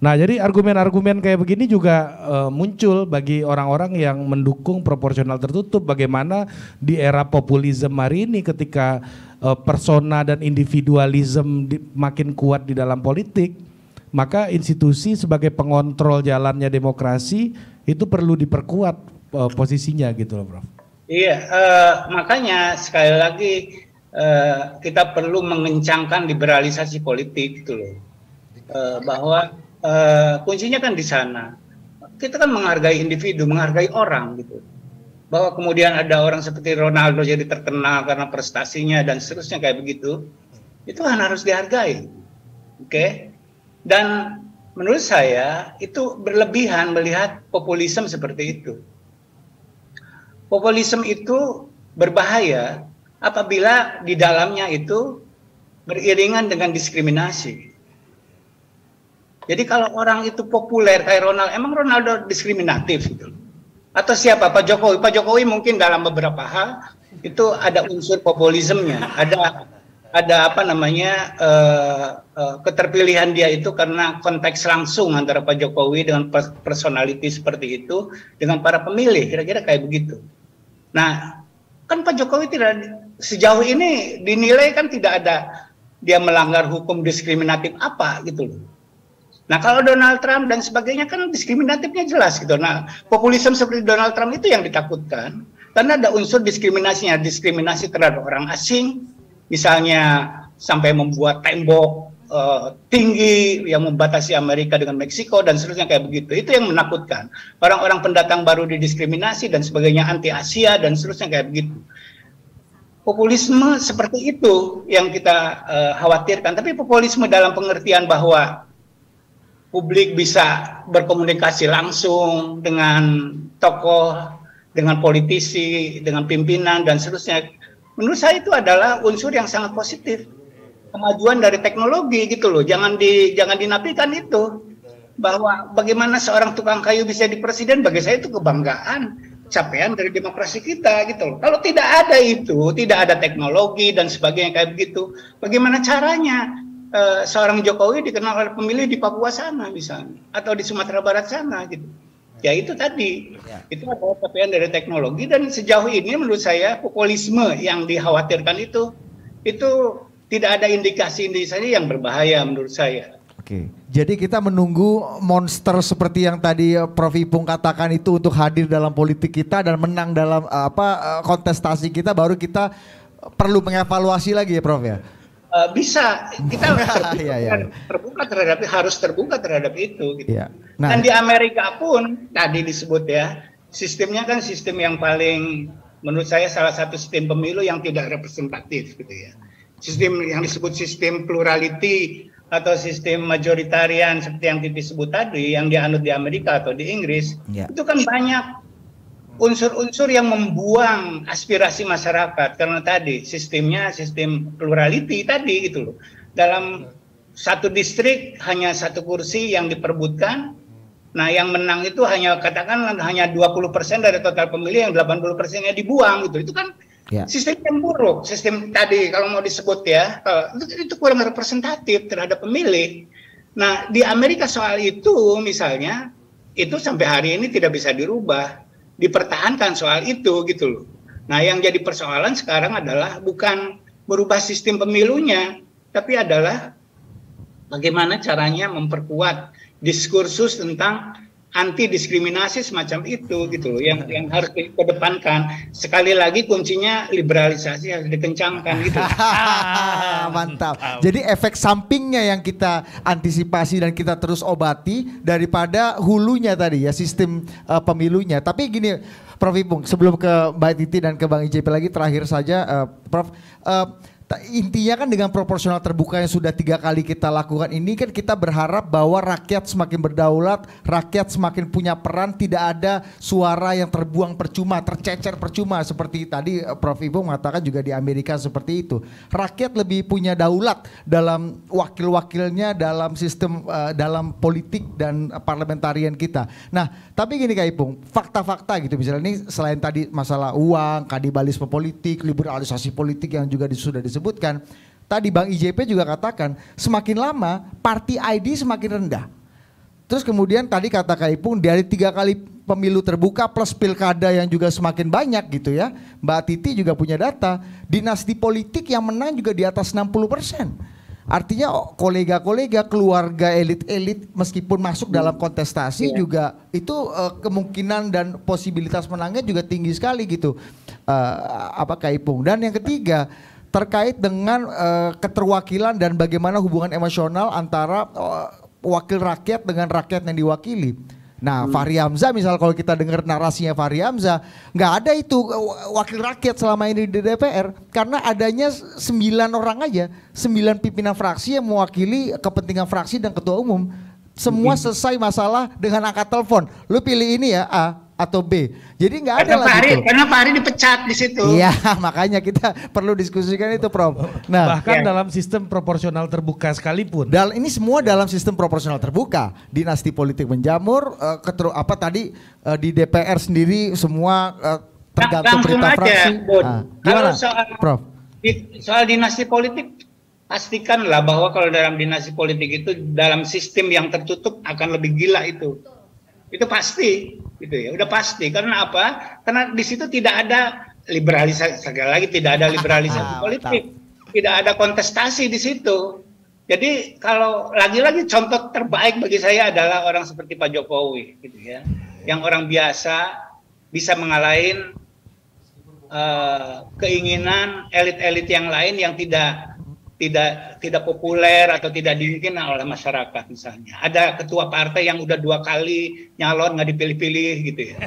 E: Nah, jadi argumen-argumen kayak begini juga uh, muncul bagi orang-orang yang mendukung proporsional tertutup. Bagaimana di era populisme hari ini, ketika uh, persona dan individualisme makin kuat di dalam politik, maka institusi sebagai pengontrol jalannya demokrasi itu perlu diperkuat uh, posisinya gitu loh Prof.
B: Iya, uh, makanya sekali lagi uh, kita perlu mengencangkan liberalisasi politik gitu loh. Uh, bahwa uh, kuncinya kan di sana. Kita kan menghargai individu, menghargai orang gitu. Bahwa kemudian ada orang seperti Ronaldo jadi terkenal karena prestasinya dan seterusnya kayak begitu, itu kan harus dihargai. Oke. Okay? Dan menurut saya itu berlebihan melihat populisme seperti itu. Populisme itu berbahaya apabila di dalamnya itu beriringan dengan diskriminasi. Jadi kalau orang itu populer kayak Ronaldo, emang Ronaldo diskriminatif gitu. Atau siapa Pak Jokowi? Pak Jokowi mungkin dalam beberapa hal itu ada unsur populismenya, ada ada apa namanya uh, uh, keterpilihan dia itu karena konteks langsung antara Pak Jokowi dengan personality seperti itu dengan para pemilih kira-kira kayak begitu. Nah, kan Pak Jokowi tidak sejauh ini dinilai kan tidak ada dia melanggar hukum diskriminatif apa gitu loh. Nah kalau Donald Trump dan sebagainya kan diskriminatifnya jelas gitu. Nah populisme seperti Donald Trump itu yang ditakutkan karena ada unsur diskriminasinya, diskriminasi terhadap orang asing, misalnya sampai membuat tembok uh, tinggi yang membatasi Amerika dengan Meksiko dan seterusnya kayak begitu. Itu yang menakutkan. Orang-orang pendatang baru didiskriminasi dan sebagainya anti Asia dan seterusnya kayak begitu. Populisme seperti itu yang kita uh, khawatirkan. Tapi populisme dalam pengertian bahwa publik bisa berkomunikasi langsung dengan tokoh, dengan politisi, dengan pimpinan dan seterusnya menurut saya itu adalah unsur yang sangat positif kemajuan dari teknologi gitu loh jangan di jangan dinapikan itu bahwa bagaimana seorang tukang kayu bisa di presiden bagi saya itu kebanggaan capaian dari demokrasi kita gitu loh kalau tidak ada itu tidak ada teknologi dan sebagainya kayak begitu bagaimana caranya eh, seorang Jokowi dikenal oleh pemilih di Papua sana misalnya atau di Sumatera Barat sana gitu Ya itu tadi, ya. itu adalah capaian dari teknologi dan sejauh ini menurut saya populisme yang dikhawatirkan itu itu tidak ada indikasi-indikasi yang berbahaya menurut saya.
D: Oke, jadi kita menunggu monster seperti yang tadi eh, Prof Ipung katakan itu untuk hadir dalam politik kita dan menang dalam eh, apa eh, kontestasi kita baru kita perlu mengevaluasi lagi ya Prof ya.
B: bisa kita terbuka, *laughs* iya, iya. terbuka terhadap harus terbuka terhadap itu gitu. Ya. Nah. Dan di Amerika pun tadi disebut ya, sistemnya kan sistem yang paling menurut saya salah satu sistem pemilu yang tidak representatif gitu ya. Sistem yang disebut sistem plurality atau sistem majoritarian seperti yang disebut tadi yang dianut di Amerika atau di Inggris
C: ya.
E: itu
B: kan banyak unsur-unsur yang membuang aspirasi masyarakat karena tadi sistemnya sistem plurality tadi gitu loh dalam satu distrik hanya satu kursi yang diperbutkan Nah, yang menang itu hanya katakan hanya 20% dari total pemilih yang 80%-nya dibuang gitu. Itu kan ya. sistem yang buruk. Sistem tadi kalau mau disebut ya, eh, itu, kurang representatif terhadap pemilih. Nah, di Amerika soal itu misalnya itu sampai hari ini tidak bisa dirubah, dipertahankan soal itu gitu loh. Nah, yang jadi persoalan sekarang adalah bukan merubah sistem pemilunya, tapi adalah bagaimana caranya memperkuat diskursus tentang anti diskriminasi semacam itu gitu loh yang yang harus dikedepankan sekali lagi kuncinya liberalisasi harus dikencangkan gitu *laughs* mantap jadi
D: efek sampingnya yang kita antisipasi dan kita terus obati daripada hulunya tadi ya sistem uh, pemilunya tapi gini Prof Ipung sebelum ke Mbak Titi dan ke Bang IJP lagi terakhir saja uh, Prof uh, intinya kan dengan proporsional terbuka yang sudah tiga kali kita lakukan ini kan kita berharap bahwa rakyat semakin berdaulat, rakyat semakin punya peran, tidak ada suara yang terbuang percuma, tercecer percuma seperti tadi eh, Prof Ibu mengatakan juga di Amerika seperti itu. Rakyat lebih punya daulat dalam wakil-wakilnya dalam sistem eh, dalam politik dan parlementarian kita. Nah, tapi gini Kak Ipung, fakta-fakta gitu misalnya ini selain tadi masalah uang, kadibalisme politik, liberalisasi politik yang juga sudah disebut sebutkan, tadi Bang IJP juga katakan, semakin lama party ID semakin rendah. Terus kemudian tadi kata Kak Ipung dari tiga kali pemilu terbuka plus pilkada yang juga semakin banyak gitu ya. Mbak Titi juga punya data, dinasti politik yang menang juga di atas 60 persen. Artinya kolega-kolega, keluarga elit-elit meskipun masuk dalam kontestasi yeah. juga itu uh, kemungkinan dan posibilitas menangnya juga tinggi sekali gitu. Uh, apa Kaipung. Dan yang ketiga, terkait dengan uh, keterwakilan dan bagaimana hubungan emosional antara uh, wakil rakyat dengan rakyat yang diwakili. Nah, hmm. Fahri Hamzah misal kalau kita dengar narasinya Fahri Hamzah, nggak ada itu eh, wakil rakyat selama ini di DPR karena adanya sembilan orang aja, sembilan pimpinan fraksi yang mewakili kepentingan fraksi dan ketua umum. Semua hmm. selesai masalah dengan angkat telepon. Lu pilih ini ya A, atau B. Jadi nggak ada karena lah. itu. Karena
B: Pak Ari dipecat di situ. Iya,
D: *laughs* makanya kita perlu diskusikan itu, Prof. Nah, bahkan ya. dalam sistem proporsional terbuka sekalipun. Dal ini semua dalam sistem proporsional terbuka. Dinasti politik menjamur, uh, eh, keteru apa tadi uh, di DPR sendiri semua uh, tergantung perintah aja, fraksi. Nah,
B: gimana, soal, Prof? soal dinasti politik pastikanlah bahwa kalau dalam dinasti politik itu dalam sistem yang tertutup akan lebih gila itu. Itu pasti, gitu ya. Udah pasti. Karena apa? Karena di situ tidak ada liberalisasi sekali lagi tidak ada liberalisasi ah, politik, tidak ada kontestasi di situ. Jadi kalau lagi-lagi contoh terbaik bagi saya adalah orang seperti Pak Jokowi, gitu ya, yang orang biasa bisa mengalahin uh, keinginan elit-elit yang lain yang tidak tidak tidak populer atau tidak diinginkan oleh masyarakat misalnya. Ada ketua partai yang udah dua kali nyalon nggak dipilih-pilih gitu ya.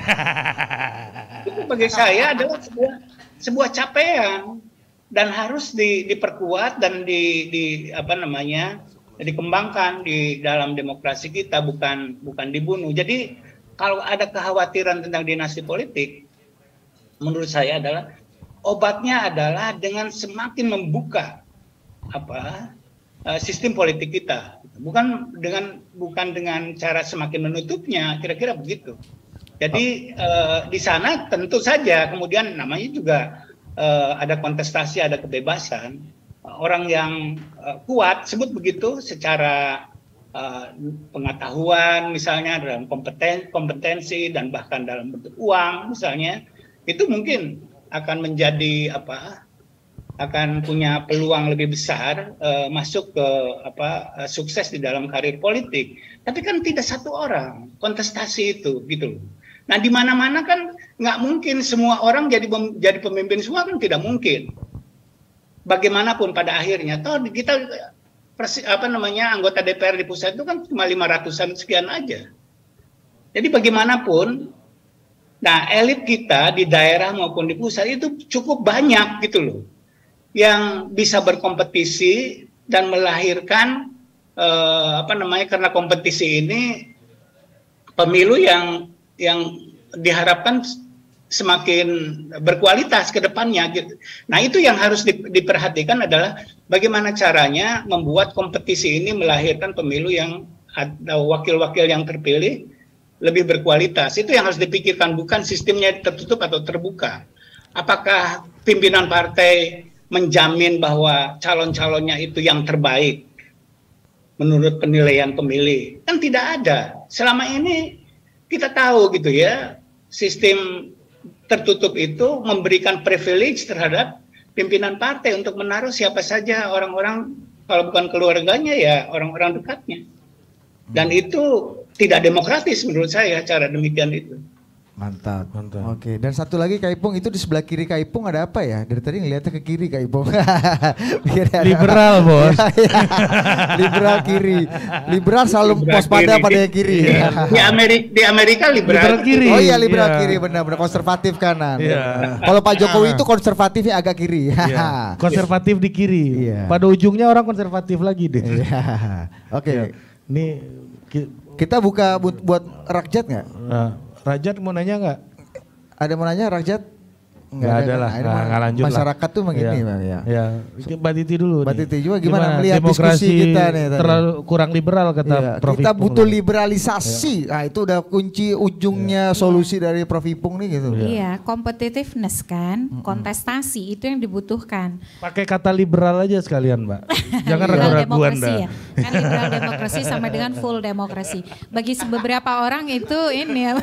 B: Itu bagi saya adalah sebuah sebuah capaian dan harus di, diperkuat dan di, di apa namanya dikembangkan di dalam demokrasi kita bukan bukan dibunuh. Jadi kalau ada kekhawatiran tentang dinasti politik, menurut saya adalah obatnya adalah dengan semakin membuka apa eh, sistem politik kita bukan dengan bukan dengan cara semakin menutupnya kira-kira begitu jadi uh, di sana tentu saja kemudian namanya juga uh, ada kontestasi ada kebebasan orang yang uh, kuat sebut begitu secara pengetahuan misalnya dalam kompeten, kompetensi dan bahkan dalam bentuk uang misalnya itu mungkin akan menjadi apa akan punya peluang lebih besar uh, masuk ke apa uh, sukses di dalam karir politik. Tapi kan tidak satu orang kontestasi itu gitu Nah di mana-mana kan nggak mungkin semua orang jadi jadi pemimpin semua kan tidak mungkin. Bagaimanapun pada akhirnya, toh kita persi, apa namanya anggota DPR di pusat itu kan cuma lima ratusan sekian aja. Jadi bagaimanapun, nah elit kita di daerah maupun di pusat itu cukup banyak gitu loh yang bisa berkompetisi dan melahirkan eh, apa namanya karena kompetisi ini pemilu yang yang diharapkan semakin berkualitas ke depannya gitu. Nah, itu yang harus di, diperhatikan adalah bagaimana caranya membuat kompetisi ini melahirkan pemilu yang ada wakil-wakil yang terpilih lebih berkualitas. Itu yang harus dipikirkan bukan sistemnya tertutup atau terbuka. Apakah pimpinan partai menjamin bahwa calon-calonnya itu yang terbaik menurut penilaian pemilih. Kan tidak ada. Selama ini kita tahu gitu ya, sistem tertutup itu memberikan privilege terhadap pimpinan partai untuk menaruh siapa saja orang-orang kalau bukan keluarganya ya orang-orang dekatnya. Dan hmm. itu tidak demokratis menurut saya cara demikian itu.
D: Mantap. Mantap. Oke, dan satu lagi Kaipung itu di sebelah kiri Kaipung ada apa ya? Dari tadi ngeliatnya ke kiri Kaipung. *laughs* Liberal, Bos. *laughs* Iya, iya. liberal kiri. Liberal selalu pos pada pada yang kiri. Iya. Di, di Amerika di Amerika liberal, liberal kiri. Oh iya, liberal yeah. kiri benar-benar konservatif kanan. Yeah. Kalau Pak Jokowi itu konservatifnya agak kiri. yeah. *laughs* Konservatif
E: di kiri. Yeah. Pada ujungnya orang konservatif lagi deh. Oke. Okay. Ini kita buka
D: buat, buat rakyat nggak? Uh. Rajat mau nanya nggak? Ada mau nanya Rajat? Enggak ada, kan? lah, enggak nggak lanjut Masyarakat tuh begini iya. ya. Iya. ya. ya. Mbak Titi dulu. Mbak Titi juga gimana, gimana melihat Demokrasi diskusi kita nih? Tadi. Terlalu
E: kurang liberal kata ya. Prof. Kita Ipung butuh
D: liberalisasi. Ya. Nah itu udah kunci ujungnya ya. solusi dari Prof. Ipung nih gitu. Iya, iya
A: competitiveness kan, kontestasi itu yang dibutuhkan.
E: Pakai kata liberal aja sekalian mbak.
A: *laughs* Jangan ragu-ragu anda. Ya.
E: Kan liberal demokrasi sama dengan full
A: demokrasi. Bagi beberapa orang itu ini ya.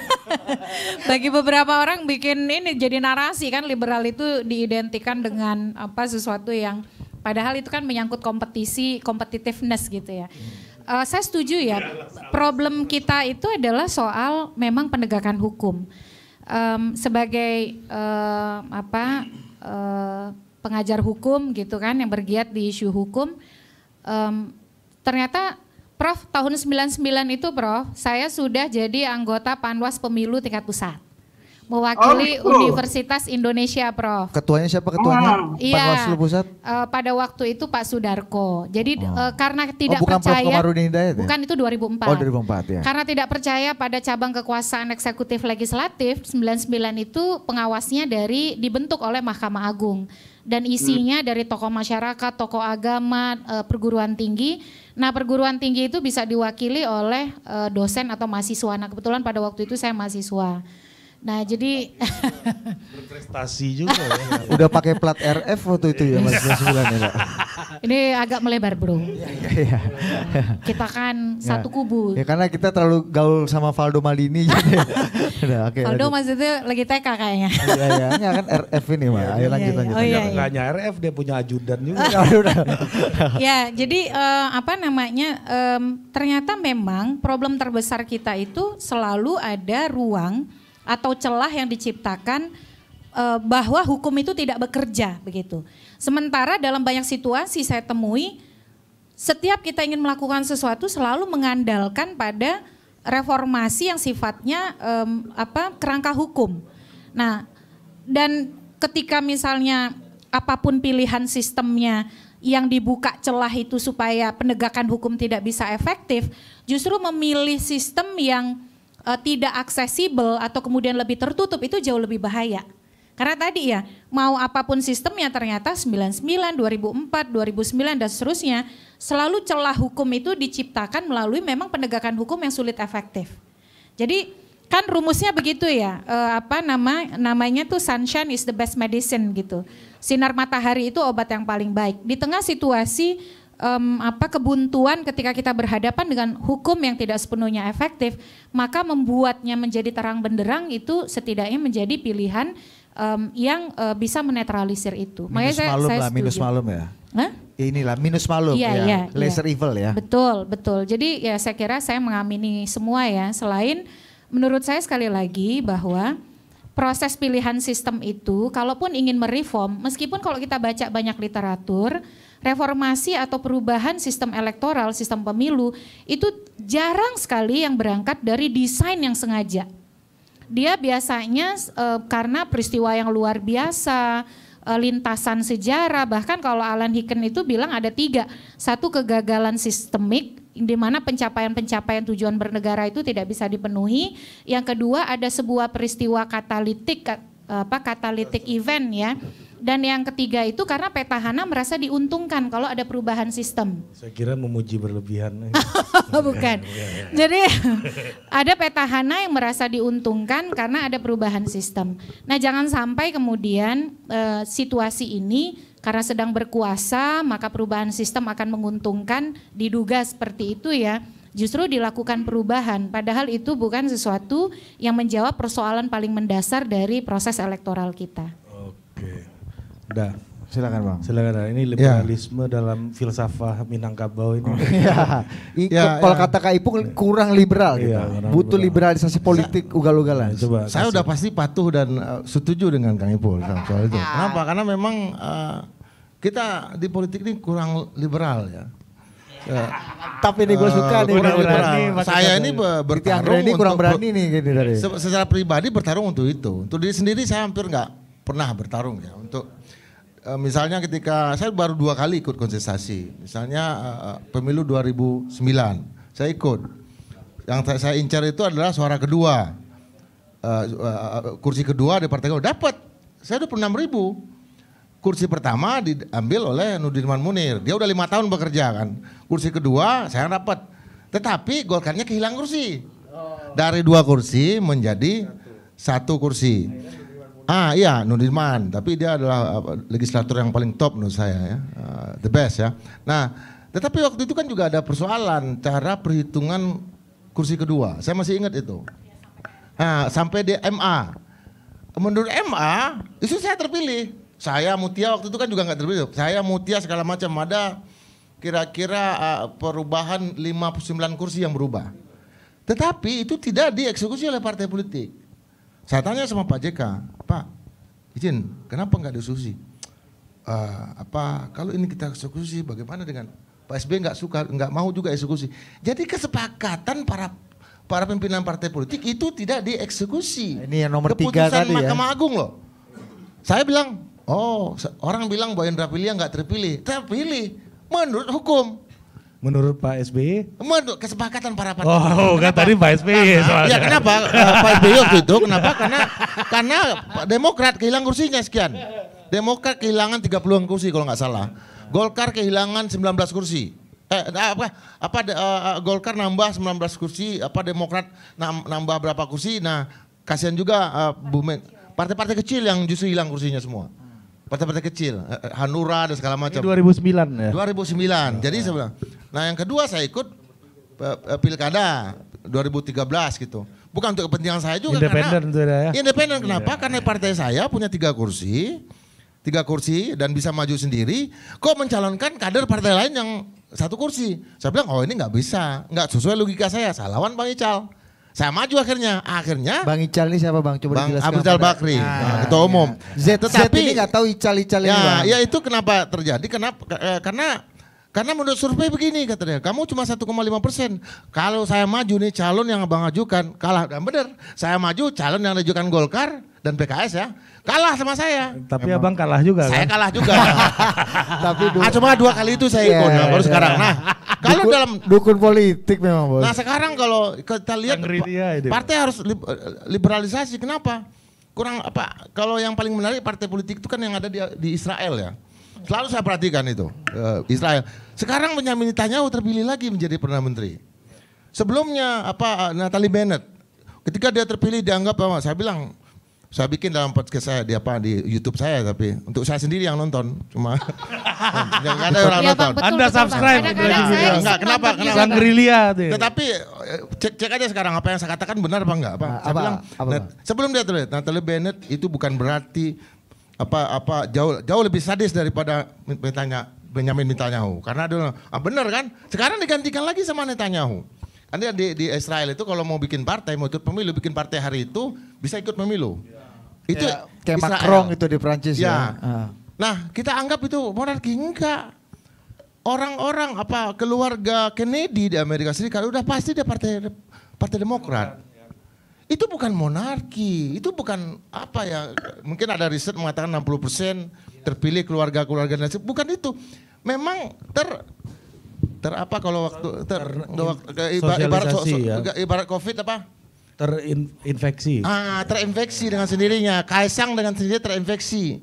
A: *laughs* Bagi beberapa orang bikin ini jadi narasi kan kan liberal itu diidentikan dengan apa sesuatu yang padahal itu kan menyangkut kompetisi, competitiveness gitu ya. Uh, saya setuju ya. Problem kita itu adalah soal memang penegakan hukum. Um, sebagai uh, apa uh, pengajar hukum gitu kan yang bergiat di isu hukum, um, ternyata Prof tahun 99 itu Prof, saya sudah jadi anggota Panwas Pemilu tingkat pusat mewakili oh, gitu. Universitas Indonesia, Prof.
D: Ketuanya siapa ketuanya? Oh. Iya. Pusat?
A: Uh, pada waktu itu Pak Sudarko. Jadi oh. uh, karena oh, tidak oh, bukan percaya Prof.
D: ya? Bukan
A: itu 2004. Oh, 2004 ya. Karena tidak percaya pada cabang kekuasaan eksekutif legislatif 99 itu pengawasnya dari dibentuk oleh Mahkamah Agung dan isinya hmm. dari tokoh masyarakat, tokoh agama, uh, perguruan tinggi. Nah, perguruan tinggi itu bisa diwakili oleh uh, dosen atau mahasiswa. Nah, kebetulan pada waktu itu saya mahasiswa. Nah jadi
E: berprestasi juga ya. *laughs*
D: Udah pakai plat RF waktu itu ya Mas Bulan ya Pak.
A: *laughs* Ini agak melebar bro. Iya,
D: iya, iya. *laughs*
A: Kita kan ya. satu kubu. Ya
D: karena kita terlalu gaul sama Valdo Malini. nah, okay, Valdo lanjut.
A: maksudnya lagi TK kayaknya. Iya iya. Ini kan
E: RF ini Pak. Ayo lanjut lanjut. Oh, iya, iya. hanya RF dia punya ajudan juga.
A: ya jadi uh, apa namanya um, ternyata memang problem terbesar kita itu selalu ada ruang atau celah yang diciptakan uh, bahwa hukum itu tidak bekerja begitu. Sementara dalam banyak situasi saya temui setiap kita ingin melakukan sesuatu selalu mengandalkan pada reformasi yang sifatnya um, apa kerangka hukum. Nah, dan ketika misalnya apapun pilihan sistemnya yang dibuka celah itu supaya penegakan hukum tidak bisa efektif, justru memilih sistem yang uh, tidak aksesibel atau kemudian lebih tertutup itu jauh lebih bahaya. Karena tadi ya, mau apapun sistemnya ternyata 99, 2004, 2009 dan seterusnya, selalu celah hukum itu diciptakan melalui memang penegakan hukum yang sulit efektif. Jadi kan rumusnya begitu ya, uh, apa nama namanya tuh sunshine is the best medicine gitu. Sinar matahari itu obat yang paling baik. Di tengah situasi um, apa kebuntuan ketika kita berhadapan dengan hukum yang tidak sepenuhnya efektif, maka membuatnya menjadi terang benderang itu setidaknya menjadi pilihan um, yang uh, bisa menetralisir itu. Minus Makanya saya, malum saya lah, minus malum ya. Hah?
D: Inilah minus malum iya, ya, ya. ya lesser ya. evil ya.
A: Betul, betul. Jadi ya saya kira saya mengamini semua ya. Selain menurut saya sekali lagi bahwa proses pilihan sistem itu kalaupun ingin mereform, meskipun kalau kita baca banyak literatur reformasi atau perubahan sistem elektoral, sistem pemilu itu jarang sekali yang berangkat dari desain yang sengaja. Dia biasanya e, karena peristiwa yang luar biasa, e, lintasan sejarah, bahkan kalau Alan Hicken itu bilang ada tiga. Satu kegagalan sistemik, di mana pencapaian-pencapaian tujuan bernegara itu tidak bisa dipenuhi. Yang kedua ada sebuah peristiwa katalitik, eh, apa katalitik event ya, dan yang ketiga itu karena petahana merasa diuntungkan kalau ada perubahan sistem.
E: Saya kira memuji berlebihan. *laughs*
A: Iya, bukan. Iya, iya. Jadi ada petahana yang merasa diuntungkan karena ada perubahan sistem. Nah jangan sampai kemudian e, situasi ini karena sedang berkuasa maka perubahan sistem akan menguntungkan diduga seperti itu ya justru dilakukan perubahan. Padahal itu bukan sesuatu yang menjawab persoalan paling mendasar dari proses elektoral kita.
E: Oke. Udah. Silakan bang. Silakan. Ini ya. liberalisme ya. dalam filsafah Minangkabau ini. Oh, *laughs* iya. ya, ya kalau ya. kata Kak Ipung kurang liberal iya, gitu. Ya,
C: Butuh liberal.
D: liberalisasi politik ugal-ugalan. coba. Saya kasih. udah pasti
C: patuh dan uh, setuju dengan Kang Ipul soal itu. Ah. Kenapa? Karena memang uh, kita di politik ini kurang liberal ya. Ya. Tapi ini gue eh, suka uh, nih. Kurang berani, saya ini bertarung ini kurang berani nih gini gitu, dari. Se secara pribadi bertarung untuk itu. Untuk diri sendiri saya hampir nggak pernah bertarung ya untuk Eh, misalnya ketika saya baru dua kali ikut konsentrasi, misalnya uh, pemilu 2009 saya ikut. Yang saya incar itu adalah suara kedua, kursi kedua di partai golkar dapat. Saya udah enam ribu. Kursi pertama diambil oleh Nudirman Munir. Dia udah lima tahun bekerja kan. Kursi kedua saya dapat. Tetapi Golkarnya kehilangan kursi. Oh. Dari dua kursi menjadi satu kursi. Ah iya Nurdinman, tapi dia adalah legislator yang paling top menurut saya ya, uh, the best ya. Nah, tetapi waktu itu kan juga ada persoalan cara perhitungan kursi kedua. Saya masih ingat itu. Nah, sampai di MA. Menurut MA, itu saya terpilih. Saya Mutia waktu itu kan juga nggak terpilih. Saya Mutia segala macam ada kira-kira uh, perubahan 59 kursi yang berubah. Tetapi itu tidak dieksekusi oleh partai politik. Saya tanya sama Pak JK, Pak, izin, kenapa nggak diskusi? Uh, apa kalau ini kita eksekusi bagaimana dengan Pak SBY nggak suka nggak mau juga eksekusi. Jadi kesepakatan para para pimpinan partai politik itu tidak dieksekusi. Nah, ini yang nomor Keputusan tiga tadi ya. Mahkamah ya. Agung loh. Saya bilang, oh orang bilang bahwa Indra nggak terpilih, terpilih menurut hukum. Menurut Pak SBY? E? Menurut kesepakatan para partai. Oh, kenapa? kan tadi
E: Pak SBY. Karena, ya kenapa iya, *laughs* eh, Pak SBY e waktu itu?
C: Kenapa? Karena karena Demokrat kehilangan kursinya sekian. Demokrat kehilangan 30 kursi kalau nggak salah. Golkar kehilangan 19 kursi. Eh, apa apa uh, Golkar nambah 19 kursi, apa Demokrat nambah berapa kursi? Nah, kasihan juga uh, partai-partai kecil yang justru hilang kursinya semua partai-partai kecil, Hanura dan segala macam. Ini 2009 ya. 2009. Jadi sebenarnya Nah yang kedua saya ikut eh, pilkada 2013 gitu. Bukan untuk kepentingan saya juga. Independen karena, ya, ya. Independen kenapa? Yeah. Karena partai saya punya tiga kursi, tiga kursi dan bisa maju sendiri. Kok mencalonkan kader partai lain yang satu kursi? Saya bilang oh ini nggak bisa, nggak sesuai logika saya. Saya lawan Bang Ical. Saya maju akhirnya. Akhirnya Bang Ical ini siapa Bang? Coba Bang Abdul Bakri, ah, iya. ketua umum. Ya. Z, Tetapi Z ini nggak tahu Ical Ical ya, ini. Bang. Ya itu kenapa terjadi? Kenapa? Eh, karena karena menurut survei begini katanya, kamu cuma 1,5 persen. Kalau saya maju nih calon yang abang ajukan kalah dan benar. Saya maju calon yang ajukan Golkar dan PKS ya kalah sama saya. Tapi Emang. abang kalah juga. Saya kan? kalah juga. *laughs* Tapi dua, ah, cuma dua kali itu saya ikut iya, Nah, baru yeah. sekarang.
E: Nah *laughs* kalau dukun, dalam dukun politik memang bos. Nah
C: sekarang kalau kita lihat partai harus liberalisasi kenapa? Kurang apa? Kalau yang paling menarik partai politik itu kan yang ada di, di Israel ya. Selalu saya perhatikan itu uh, Israel. Sekarang Benjamin Netanyahu terpilih lagi menjadi perdana menteri. Sebelumnya apa eh, Natalie Bennett ketika dia terpilih dianggap apa? Saya bilang saya bikin dalam podcast saya di apa di YouTube saya tapi untuk saya sendiri yang nonton cuma yang *laughs* ada orang ya, nonton. Anda subscribe bang. ya, enggak kenapa kenapa gerilya Tetapi eh, cek cek aja sekarang apa yang saya katakan benar apa enggak apa. Nah, saya bilang apa, apa? apa. sebelum dia terlihat Natalie Bennett itu bukan berarti apa apa jauh jauh lebih sadis daripada bertanya Benyamin Netanyahu karena dulu ah benar kan sekarang digantikan lagi sama Netanyahu kan di, di Israel itu kalau mau bikin partai mau ikut pemilu bikin partai hari itu bisa ikut pemilu ya. itu ya, kayak Israel. Macron itu di Prancis ya, ya. nah kita anggap itu monarki enggak orang-orang apa keluarga Kennedy di Amerika Serikat udah pasti dia partai partai Demokrat itu bukan monarki, itu bukan apa ya, mungkin ada riset mengatakan 60% terpilih keluarga-keluarga nasib, bukan itu. Memang ter ter apa kalau waktu ter, ter waktu, ibarat so, so, ya. ibarat Covid apa? Terinfeksi. Ah, terinfeksi dengan sendirinya. Kaisang dengan sendirinya terinfeksi.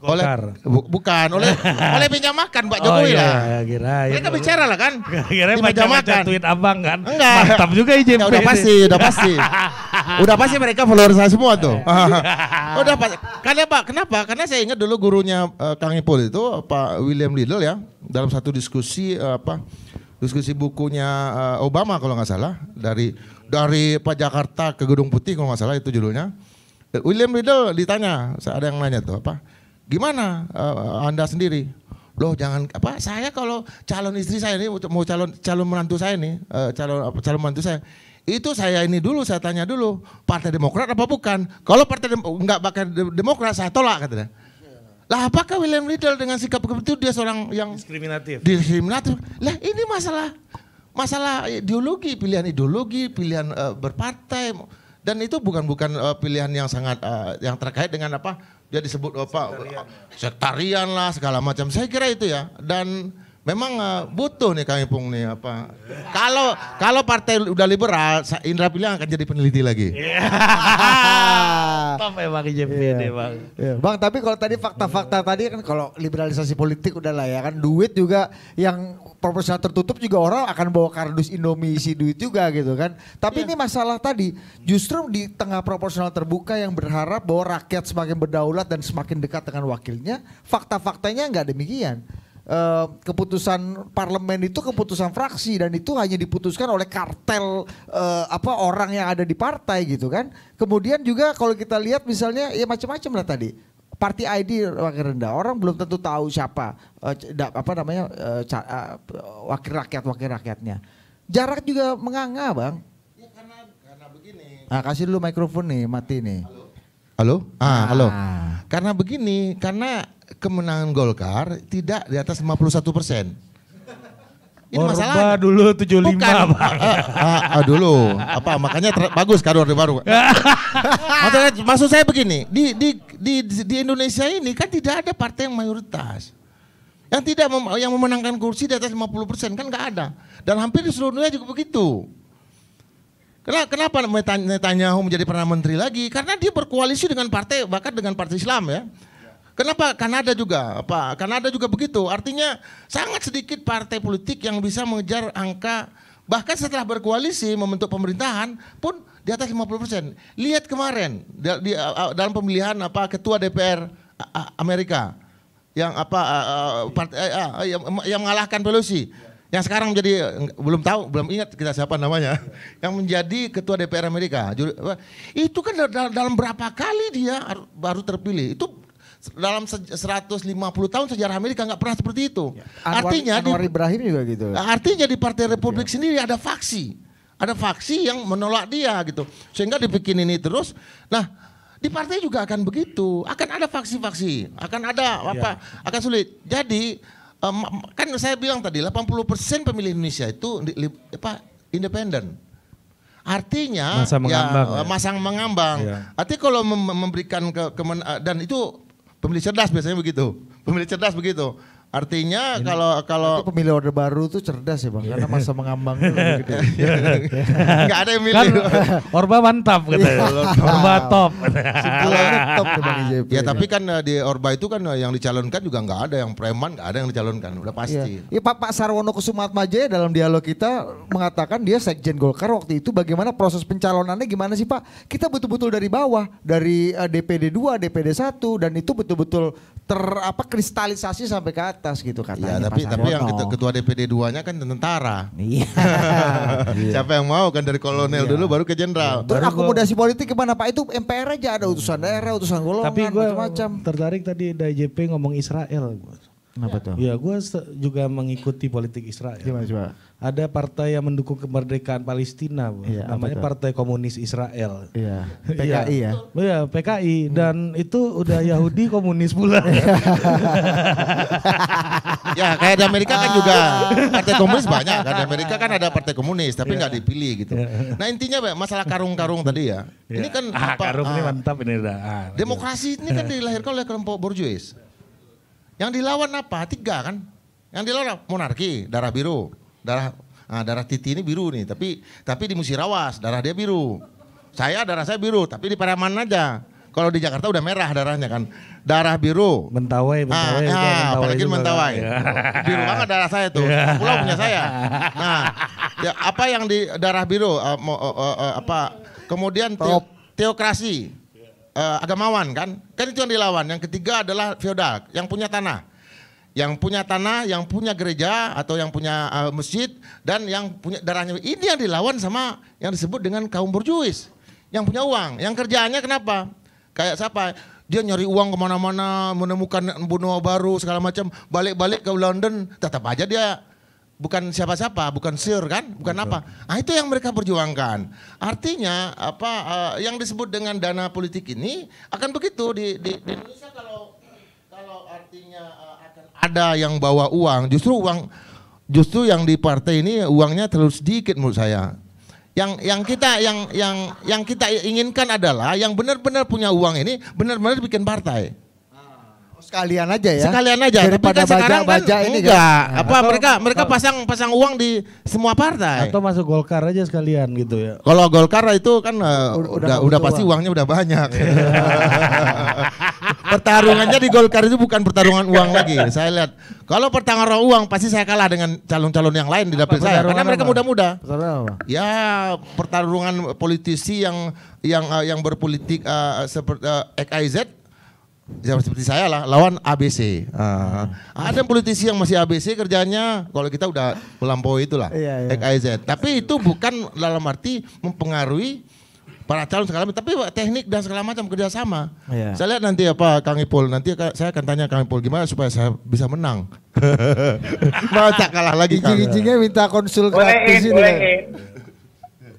C: Golkar.
E: Oleh, bu, bukan,
C: oleh *laughs* oleh meja makan Pak Jokowi
E: oh, iya, lah. Ya, kira, ya Mereka bicara lah kan. Kira kira meja makan. tweet abang kan. Enggak. Mantap
C: juga IJP. Ya, udah pasti, udah pasti. *laughs* udah pasti mereka follower saya semua tuh. *laughs* Iya. udah pasti. Karena Pak, kenapa? Karena saya ingat dulu gurunya uh, Kang Ipul itu Pak William Lidl ya, dalam satu diskusi uh, apa? Diskusi bukunya uh, Obama kalau nggak salah dari dari Pak Jakarta ke Gedung Putih kalau nggak salah itu judulnya. William Lidl ditanya, ada yang nanya tuh apa? Gimana uh, Anda sendiri? Loh jangan apa saya kalau calon istri saya ini mau calon calon menantu saya ini uh, calon calon menantu saya itu saya ini dulu saya tanya dulu partai Demokrat apa bukan kalau partai Dem nggak pakai Demokrat saya tolak katanya lah apakah William Riddle dengan sikap begitu dia seorang yang
E: diskriminatif
C: diskriminatif lah ini masalah masalah ideologi pilihan ideologi pilihan uh, berpartai dan itu bukan bukan uh, pilihan yang sangat uh, yang terkait dengan apa dia disebut apa sektarian lah segala macam. Saya kira itu ya dan memang uh, butuh nih Kang Ipung nih apa. Kalau kalau partai udah liberal, Indra bilang akan jadi peneliti lagi. Iya. *laughs* Top emang JPD iya. yeah. bang. Yeah. Bang tapi
D: kalau tadi fakta-fakta tadi kan kalau liberalisasi politik udah lah ya kan duit juga yang proporsional tertutup juga orang akan bawa kardus Indomie isi duit juga gitu kan. Tapi yeah. ini masalah tadi justru di tengah proporsional terbuka yang berharap bahwa rakyat semakin berdaulat dan semakin dekat dengan wakilnya, fakta-faktanya nggak demikian. Uh, keputusan parlemen itu keputusan fraksi dan itu hanya diputuskan oleh kartel uh, apa orang yang ada di partai gitu kan. Kemudian juga kalau kita lihat misalnya ya macam-macam lah tadi. Parti ID wakil rendah orang belum tentu tahu siapa uh, apa namanya uh, uh, wakil rakyat wakil rakyatnya. Jarak juga menganga, Bang. Ya karena
C: karena begini. Nah, kasih dulu mikrofon nih, mati nih. Halo. Halo? Ah, ah, halo. Karena begini, karena kemenangan Golkar tidak di atas 51 persen. Ini Orba masalah dulu 75 Bukan. bang. Uh, uh, uh, dulu apa makanya bagus kado orde baru. *laughs* maksud, maksud saya begini di, di di di Indonesia ini kan tidak ada partai yang mayoritas yang tidak mem- yang memenangkan kursi di atas 50 persen kan nggak ada dan hampir di seluruh dunia juga begitu. Kenapa Netanyahu menjadi perdana menteri lagi? Karena dia berkoalisi dengan partai bahkan dengan partai Islam ya. Kenapa Kanada juga? Apa Kanada juga begitu? Artinya sangat sedikit partai politik yang bisa mengejar angka bahkan setelah berkoalisi membentuk pemerintahan pun di atas 50%. Lihat kemarin dalam pemilihan apa ketua DPR Amerika yang apa eh, yang mengalahkan Pelosi yang sekarang menjadi belum tahu, belum ingat kita siapa namanya, yang menjadi ketua DPR Amerika. Itu kan dalam berapa kali dia baru terpilih? Itu dalam 150 tahun sejarah Amerika nggak pernah seperti itu. Ya. Anwar, artinya Anwar di,
D: Ibrahim juga gitu. Nah,
C: artinya di Partai iya. Republik ya. sendiri ada faksi, ada faksi yang menolak dia gitu, sehingga dibikin ini terus. Nah, di partai juga akan begitu, akan ada faksi-faksi, akan ada iya. apa, ya. akan sulit. Jadi um, kan saya bilang tadi 80% pemilih Indonesia itu apa independen. Artinya masa ya, mengambang. Eh, ya, ya. Masang mengambang. Ya. Artinya kalau memberikan ke, ke eh, dan itu pemilih cerdas biasanya begitu. Pemilih cerdas begitu. Artinya kalau kalau pemilih orde baru tuh cerdas ya bang, karena masa mengambang gitu. Enggak *laughs* ada yang milih. Kan, orba
D: mantap iya. katanya. orba top. Simpulannya top tuh bang IJP. Ya tapi kan
C: eh, di Orba itu kan eh, yang dicalonkan juga nggak ada yang preman, nggak ada yang dicalonkan, udah pasti. Ya,
D: ya Pak Pak Sarwono Kusumatmajaya dalam dialog kita mengatakan dia sekjen Golkar waktu itu bagaimana proses pencalonannya gimana sih Pak? Kita betul-betul dari bawah, dari DPD 2, DPD 1 dan itu betul-betul ter
C: apa kristalisasi sampai ke atas gitu katanya. Ya, tapi tapi yang ketua, ketua DPD duanya kan tentara. Iya. *laughs* iya. Siapa yang mau kan dari kolonel iya. dulu baru ke jenderal. Terus akomodasi
D: gua... politik gimana Pak? Itu MPR aja ada utusan daerah, utusan golongan, macam-macam.
E: Tertarik tadi djp ngomong Israel. Gua. Kenapa ya. tuh? Ya, gue juga mengikuti politik Israel. Gimana coba? Ada partai yang mendukung kemerdekaan Palestina, bu. Ya, namanya Partai Komunis Israel. Iya. *laughs* iya. PKI ya. Iya, PKI hmm. dan itu udah *laughs* Yahudi komunis pula. *laughs* ya,
C: kayak di Amerika kan juga ah. partai komunis banyak. Kan di Amerika kan ada partai komunis, tapi iya. nggak ya. dipilih gitu. Ya. Nah intinya ya? masalah karung-karung tadi ya. ya. Ini iya. kan ah, apa, karung ah, ini mantap ini dah. Ah, demokrasi ini kan dilahirkan oleh kelompok borjuis. Yang dilawan apa? Tiga kan? Yang dilawan monarki, darah biru, darah nah, darah titi ini biru nih, tapi tapi di Musirawas darah dia biru. Saya darah saya biru, tapi di Pariaman aja. Kalau di Jakarta udah merah darahnya kan. Darah biru.
E: Mentawai, mentawai. Ah, ah, mentawai apalagi mentawai.
C: Kan? *laughs* Biru banget darah saya tuh. Ya. Pulau punya saya. Nah, ya, apa yang di darah biru uh, uh, uh, uh, apa kemudian teokrasi uh, agamawan kan? Kan itu yang dilawan. Yang ketiga adalah feodal, yang punya tanah. Yang punya tanah, yang punya gereja atau yang punya uh, masjid dan yang punya darahnya. Ini yang dilawan sama yang disebut dengan kaum borjuis. Yang punya uang, yang kerjaannya kenapa? Kayak siapa? Dia nyari uang kemana-mana, menemukan benua baru segala macam. Balik-balik ke London, tetap aja dia bukan siapa-siapa, bukan sir kan, bukan Betul. apa. Nah, itu yang mereka perjuangkan. Artinya apa uh, yang disebut dengan dana politik ini akan begitu di, di, di Indonesia kalau kalau artinya uh, akan ada yang bawa uang, justru uang justru yang di partai ini uangnya terlalu sedikit menurut saya. Yang yang kita yang yang yang kita inginkan adalah yang benar-benar punya uang ini benar-benar bikin partai
D: sekalian aja ya. Sekalian aja. Daripada Tapi kan sekarang baja, kan ini enggak. Ya. Apa mereka
C: mereka oh. pasang pasang uang di semua partai. Atau masuk Golkar aja sekalian gitu ya. Kalau Golkar itu kan uh, udah udah, udah pasti uang. uangnya udah banyak. Iya. *laughs* Pertarungannya di Golkar itu bukan pertarungan uang lagi. Saya lihat kalau pertarungan uang pasti saya kalah dengan calon-calon yang lain di dapil saya karena mereka muda-muda. Ya pertarungan politisi yang yang uh, yang berpolitik uh, eh, seperti uh, XIZ Ya, seperti saya lah lawan ABC. Uh, ah, hmm. Ada politisi yang masih ABC kerjanya kalau kita udah melampaui itulah iya, iya. XIZ. Tapi itu bukan dalam arti mempengaruhi para calon segala macam. Tapi teknik dan segala macam kerjasama. Iya. Saya lihat nanti apa Kang Ipul. Nanti saya akan tanya Kang Ipul gimana supaya saya bisa menang. *laughs* Mau tak kalah lagi. Ijing-ijingnya
D: minta konsultasi sini. Eh, eh.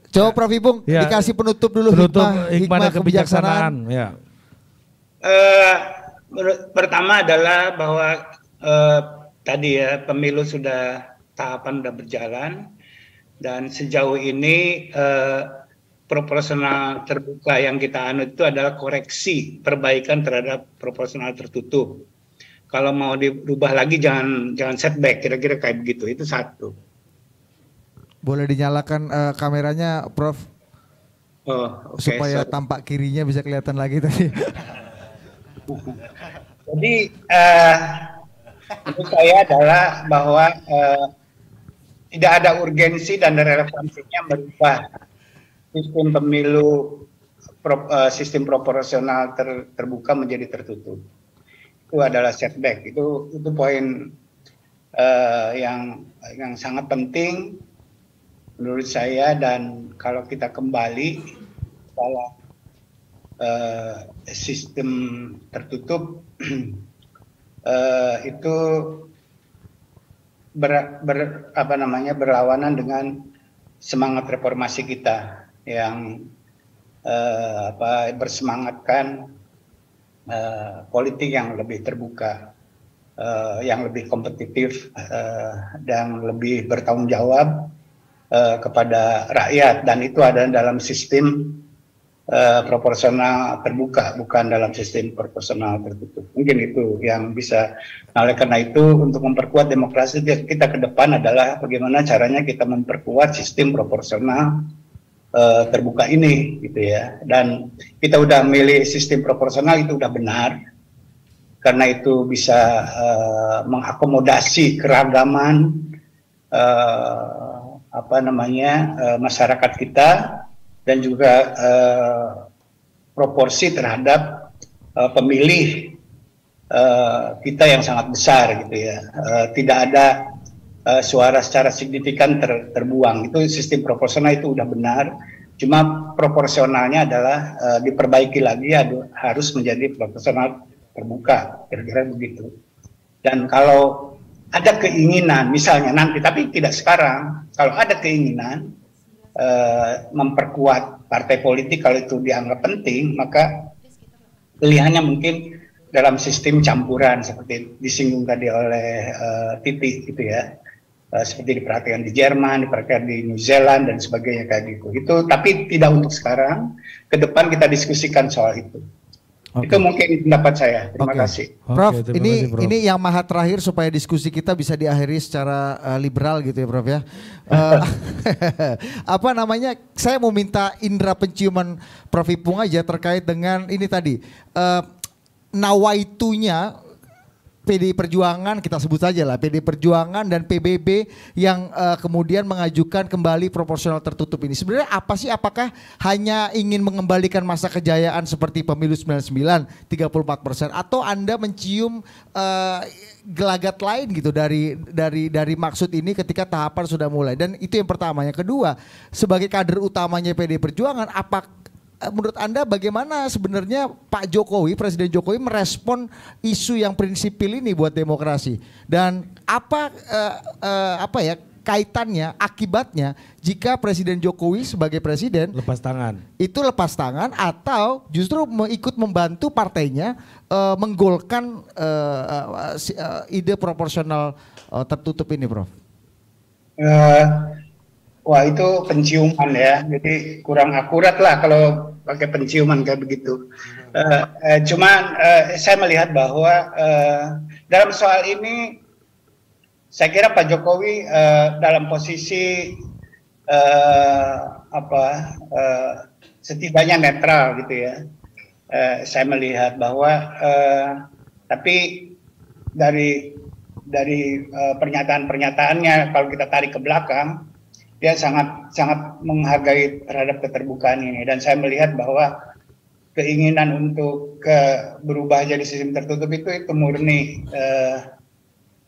C: Coba Prof Ipung ya. dikasih
D: penutup dulu penutup hikmah, hikmah, hikmah kebijaksanaan.
E: kebijaksanaan. Ya.
B: Uh, pertama adalah bahwa uh, tadi ya pemilu sudah tahapan sudah berjalan dan sejauh ini uh, proporsional terbuka yang kita anut itu adalah koreksi perbaikan terhadap proporsional tertutup. Kalau mau diubah lagi jangan jangan setback kira-kira kayak begitu itu satu.
D: Boleh dinyalakan uh, kameranya, Prof.
B: Oh, okay, supaya sorry. tampak
D: kirinya bisa kelihatan lagi tadi. *laughs*
B: Jadi uh, saya adalah bahwa uh, tidak ada urgensi dan relevansinya merubah sistem pemilu pro, uh, sistem proporsional ter, terbuka menjadi tertutup itu adalah setback itu itu poin uh, yang yang sangat penting menurut saya dan kalau kita kembali dalam Eh, sistem tertutup uh, *clears throat* itu ber, ber apa namanya berlawanan dengan semangat reformasi kita yang uh, apa bersemangatkan uh, politik yang lebih terbuka, uh, yang lebih kompetitif uh, dan lebih bertanggung jawab uh, kepada rakyat dan itu ada dalam sistem uh, proporsional terbuka, bukan dalam sistem proporsional tertutup. Mungkin itu yang bisa. Nah, oleh karena itu untuk memperkuat demokrasi kita ke depan adalah bagaimana caranya kita memperkuat sistem proporsional uh, terbuka ini, gitu ya. Dan kita udah milih sistem proporsional itu udah benar, karena itu bisa uh, mengakomodasi keragaman uh, apa namanya uh, masyarakat kita dan juga uh, proporsi terhadap uh, pemilih uh, kita yang sangat besar gitu ya uh, tidak ada uh, suara secara signifikan ter, terbuang itu sistem proporsional itu sudah benar cuma proporsionalnya adalah uh, diperbaiki lagi aduh, harus menjadi proporsional terbuka kira-kira begitu dan kalau ada keinginan misalnya nanti tapi tidak sekarang kalau ada keinginan Eh, memperkuat partai politik kalau itu dianggap penting maka pilihannya mungkin dalam sistem campuran seperti disinggung tadi oleh uh, Titi gitu ya uh, seperti diperhatikan di Jerman, diperhatikan di New Zealand dan sebagainya kayak gitu. Itu tapi tidak untuk sekarang. Ke depan kita diskusikan soal itu. Okay. Itu mungkin pendapat saya. Terima okay. kasih. Okay, Prof, terima ini kasih, ini
D: yang maha terakhir supaya diskusi kita bisa diakhiri secara uh, liberal gitu ya, Prof ya. Uh, *laughs* apa namanya? Saya mau minta indera penciuman Prof Ipung aja terkait dengan ini tadi. Uh, nawaitunya PD Perjuangan kita sebut saja lah PD Perjuangan dan PBB yang uh, kemudian mengajukan kembali proporsional tertutup ini. Sebenarnya apa sih apakah hanya ingin mengembalikan masa kejayaan seperti pemilu 99 34% persen atau Anda mencium uh, gelagat lain gitu dari dari dari maksud ini ketika tahapan sudah mulai dan itu yang pertama. Yang kedua, sebagai kader utamanya PD Perjuangan apakah menurut Anda bagaimana sebenarnya Pak Jokowi, Presiden Jokowi merespon isu yang prinsipil ini buat demokrasi dan apa uh, uh, apa ya kaitannya, akibatnya jika Presiden Jokowi sebagai presiden lepas tangan. Itu lepas tangan atau justru ikut membantu partainya uh, menggolkan uh, uh, ide proporsional uh, tertutup ini, Prof.
B: Uh, Wah itu penciuman ya, jadi kurang akurat lah kalau pakai penciuman kayak begitu. Uh, uh, cuman uh, saya melihat bahwa uh, dalam soal ini saya kira Pak Jokowi uh, dalam posisi uh, apa uh, setidaknya netral gitu ya. Uh, saya melihat bahwa uh, tapi dari dari pernyataan-pernyataannya kalau kita tarik ke belakang dia sangat sangat menghargai terhadap keterbukaan ini dan saya melihat bahwa keinginan untuk ke berubah jadi sistem tertutup itu itu murni uh,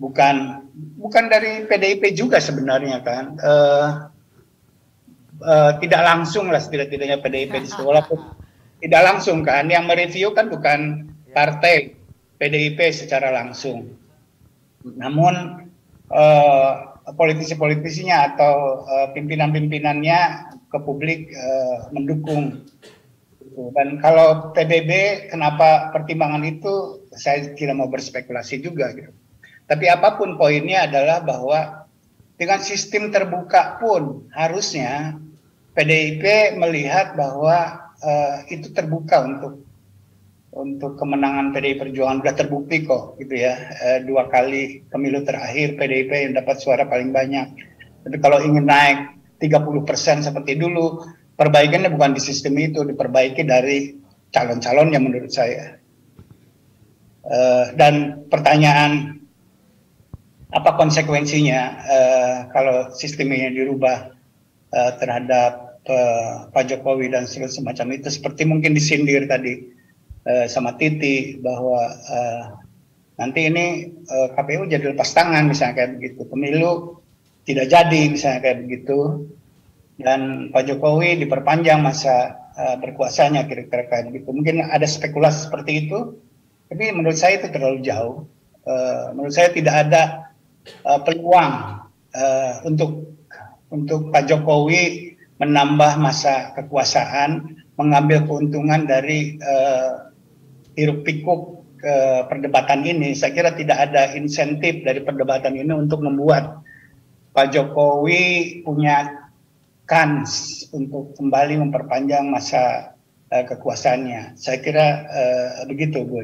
B: bukan bukan dari PDIP juga sebenarnya kan uh, uh, tidak langsung lah setidak-tidaknya PDIP di sekolah pun tidak langsung kan yang mereview kan bukan partai PDIP secara langsung namun uh, politisi-politisinya atau uh, pimpinan-pimpinannya ke publik uh, mendukung. Gitu. Dan kalau PBB, kenapa pertimbangan itu? Saya tidak mau berspekulasi juga. Gitu. Tapi apapun poinnya adalah bahwa dengan sistem terbuka pun harusnya PDIP melihat bahwa uh, itu terbuka untuk untuk kemenangan PDI Perjuangan sudah terbukti kok gitu ya e, dua kali pemilu terakhir PDIP yang dapat suara paling banyak tapi kalau ingin naik 30% seperti dulu perbaikannya bukan di sistem itu diperbaiki dari calon-calon yang menurut saya e, dan pertanyaan apa konsekuensinya e, kalau sistem ini dirubah e, terhadap e, Pak Jokowi dan semacam itu seperti mungkin disindir tadi eh, sama Titi bahwa eh, nanti ini eh, KPU jadi lepas tangan misalnya kayak begitu pemilu tidak jadi misalnya kayak begitu dan Pak Jokowi diperpanjang masa eh, berkuasanya kira-kira kayak begitu mungkin ada spekulasi seperti itu tapi menurut saya itu terlalu jauh eh, menurut saya tidak ada eh, peluang eh, untuk untuk Pak Jokowi menambah masa kekuasaan mengambil keuntungan dari uh, hiruk pikuk e, perdebatan ini, saya kira tidak ada insentif dari perdebatan ini untuk membuat Pak Jokowi punya kans untuk kembali memperpanjang masa e, kekuasaannya. Saya kira e, begitu, Bu.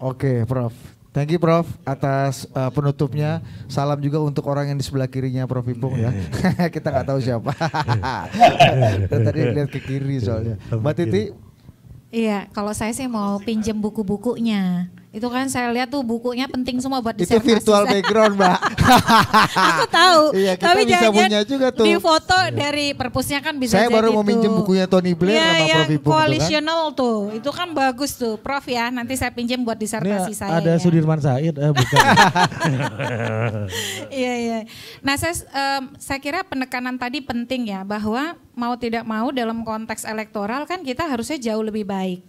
D: Oke, Prof. Thank you Prof atas uh, penutupnya. Salam juga untuk orang yang di sebelah kirinya Prof Ipung ya. *laughs* *laughs* Kita nggak tahu siapa. *laughs* Tadi lihat ke kiri soalnya. Iya, iya. Mbak Titi
A: Iya, kalau saya sih mau pinjem buku-bukunya. Itu kan saya lihat tuh bukunya penting semua buat disertasi Itu virtual *laughs* background,
D: Mbak. Aku
A: tahu. Iya, kita tapi bisa punya juga tuh. Di foto iya. dari perpusnya kan bisa Saya baru mau itu. minjem
D: bukunya Tony Blair ya, sama yang
A: Prof Ibu. Gitu kan. Coalitional kan. tuh. Itu kan bagus tuh, Prof ya. Nanti saya pinjem buat disertasi Ini saya. Ada
E: ya. Sudirman Said, eh bukan. *laughs*
A: Iya, iya. Nah, saya um, saya kira penekanan tadi penting ya bahwa mau tidak mau dalam konteks elektoral kan kita harusnya jauh lebih baik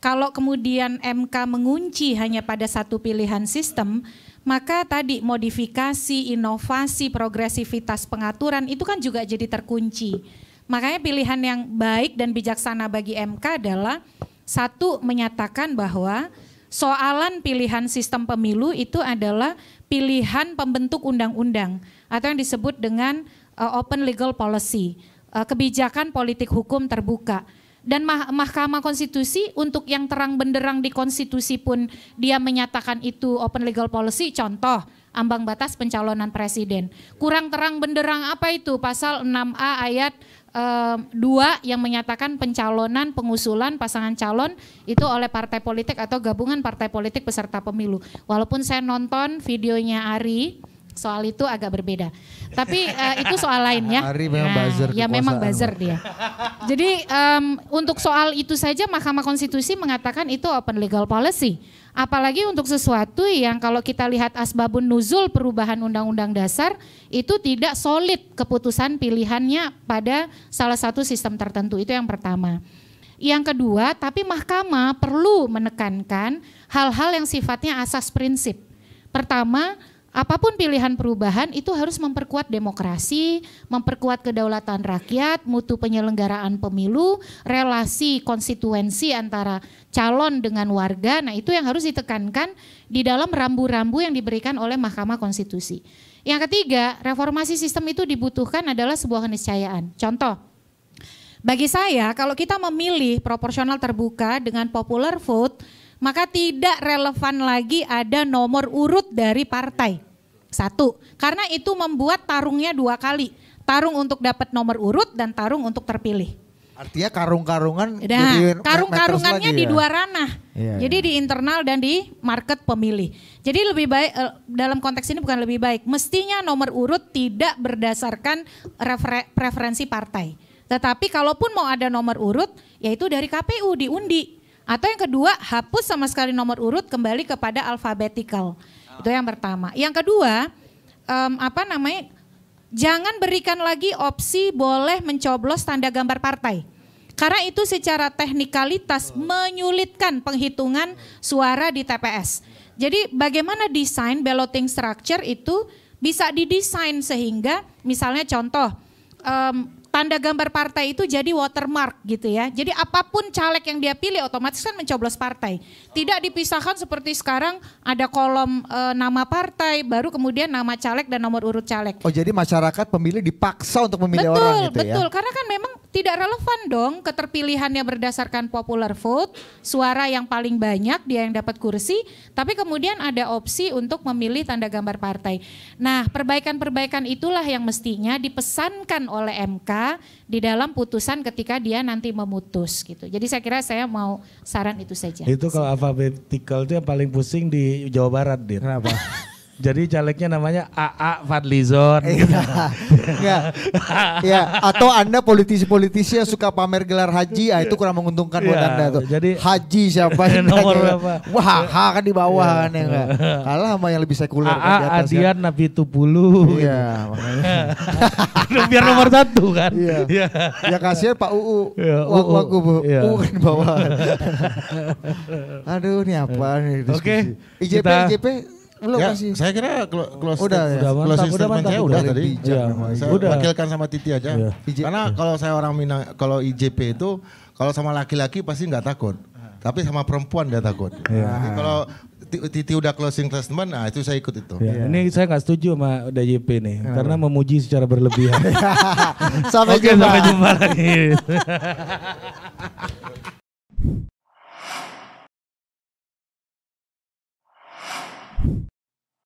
A: kalau kemudian MK mengunci hanya pada satu pilihan sistem, maka tadi modifikasi, inovasi, progresivitas pengaturan itu kan juga jadi terkunci. Makanya pilihan yang baik dan bijaksana bagi MK adalah satu menyatakan bahwa soalan pilihan sistem pemilu itu adalah pilihan pembentuk undang-undang atau yang disebut dengan eh, open legal policy, eh, kebijakan politik hukum terbuka dan mah Mahkamah Konstitusi untuk yang terang benderang di konstitusi pun dia menyatakan itu open legal policy contoh ambang batas pencalonan presiden. Kurang terang benderang apa itu? Pasal 6A ayat eh, dua yang menyatakan pencalonan pengusulan pasangan calon itu oleh partai politik atau gabungan partai politik peserta pemilu. Walaupun saya nonton videonya Ari soal itu agak berbeda. Tapi uh, itu soal lain ya. Hari memang nah, buzzer. Ya memang buzzer dia. Jadi um, untuk soal itu saja Mahkamah Konstitusi mengatakan itu open legal policy. Apalagi untuk sesuatu yang kalau kita lihat asbabun nuzul perubahan undang-undang dasar itu tidak solid keputusan pilihannya pada salah satu sistem tertentu. Itu yang pertama. Yang kedua, tapi mahkamah perlu menekankan hal-hal yang sifatnya asas prinsip. Pertama, apapun pilihan perubahan itu harus memperkuat demokrasi, memperkuat kedaulatan rakyat, mutu penyelenggaraan pemilu, relasi konstituensi antara calon dengan warga. Nah, itu yang harus ditekankan di dalam rambu-rambu yang diberikan oleh Mahkamah Konstitusi. Yang ketiga, reformasi sistem itu dibutuhkan adalah sebuah keniscayaan. Contoh, bagi saya kalau kita memilih proporsional terbuka dengan popular vote maka tidak relevan lagi ada nomor urut dari partai. Satu, karena itu membuat tarungnya dua kali. Tarung untuk dapat nomor urut dan tarung untuk terpilih.
D: Artinya karung-karungan
A: nah, karung-karungannya di ya? dua ranah. Iya, iya. Jadi di internal dan di market pemilih. Jadi lebih baik eh, dalam konteks ini bukan lebih baik. Mestinya nomor urut tidak berdasarkan refer, preferensi partai. Tetapi kalaupun mau ada nomor urut yaitu dari KPU diundi atau yang kedua, hapus sama sekali nomor urut kembali kepada alfabetical. Oh. Itu yang pertama. Yang kedua, um, apa namanya? Jangan berikan lagi opsi boleh mencoblos tanda gambar partai. Karena itu secara teknikalitas menyulitkan penghitungan suara di TPS. Jadi bagaimana desain balloting structure itu bisa didesain sehingga misalnya contoh um, tanda gambar partai itu jadi watermark gitu ya. Jadi apapun caleg yang dia pilih otomatis kan mencoblos partai. Tidak dipisahkan seperti sekarang ada kolom e, nama partai, baru kemudian nama caleg dan nomor urut caleg.
D: Oh jadi masyarakat pemilih dipaksa untuk memilih betul, orang gitu betul. ya? Betul,
A: karena kan memang tidak relevan dong keterpilihannya berdasarkan popular vote, suara yang paling banyak dia yang dapat kursi, tapi kemudian ada opsi untuk memilih tanda gambar partai. Nah perbaikan-perbaikan itulah yang mestinya dipesankan oleh MK di dalam putusan ketika dia nanti memutus gitu. Jadi saya kira saya mau saran itu saja. Itu kalau
E: alfabetikal itu yang paling pusing di Jawa Barat, Dir. Kenapa? *laughs* Jadi calegnya namanya AA Fadlizon.
A: Iya.
E: ya.
D: Atau Anda politisi-politisi yang suka pamer gelar haji, ah, itu kurang menguntungkan buat iya. Anda tuh. Jadi haji siapa? *laughs* nomor berapa? Wah, ha kan di bawah iya. kan ya enggak. Kalah sama yang lebih sekuler AA, kan di atas. Ya. Adian ya. Nabi Tupulu. Iya, Biar nomor satu kan. Iya. ya kasihan Pak UU. Ya, UU. Waku, UU kan bawah. *laughs* Aduh, ini apa nih Oke. IJP, IJP belum ya, Saya kira close udah, ya. udah, close mantap, udah mantap, saya udah, tadi. Ya,
C: saya udah. wakilkan sama Titi aja. Ya. Karena kalau saya orang Minang, kalau IJP itu kalau sama laki-laki pasti nggak takut. Tapi sama perempuan dia takut. Ya. Kalau Titi udah closing statement, nah itu saya ikut itu. Ya, Ya. Ini saya nggak setuju sama DJP nih, ya. karena memuji secara
E: berlebihan. *laughs* sampai Oke, jumpa. Sampai jumpa lagi. *laughs*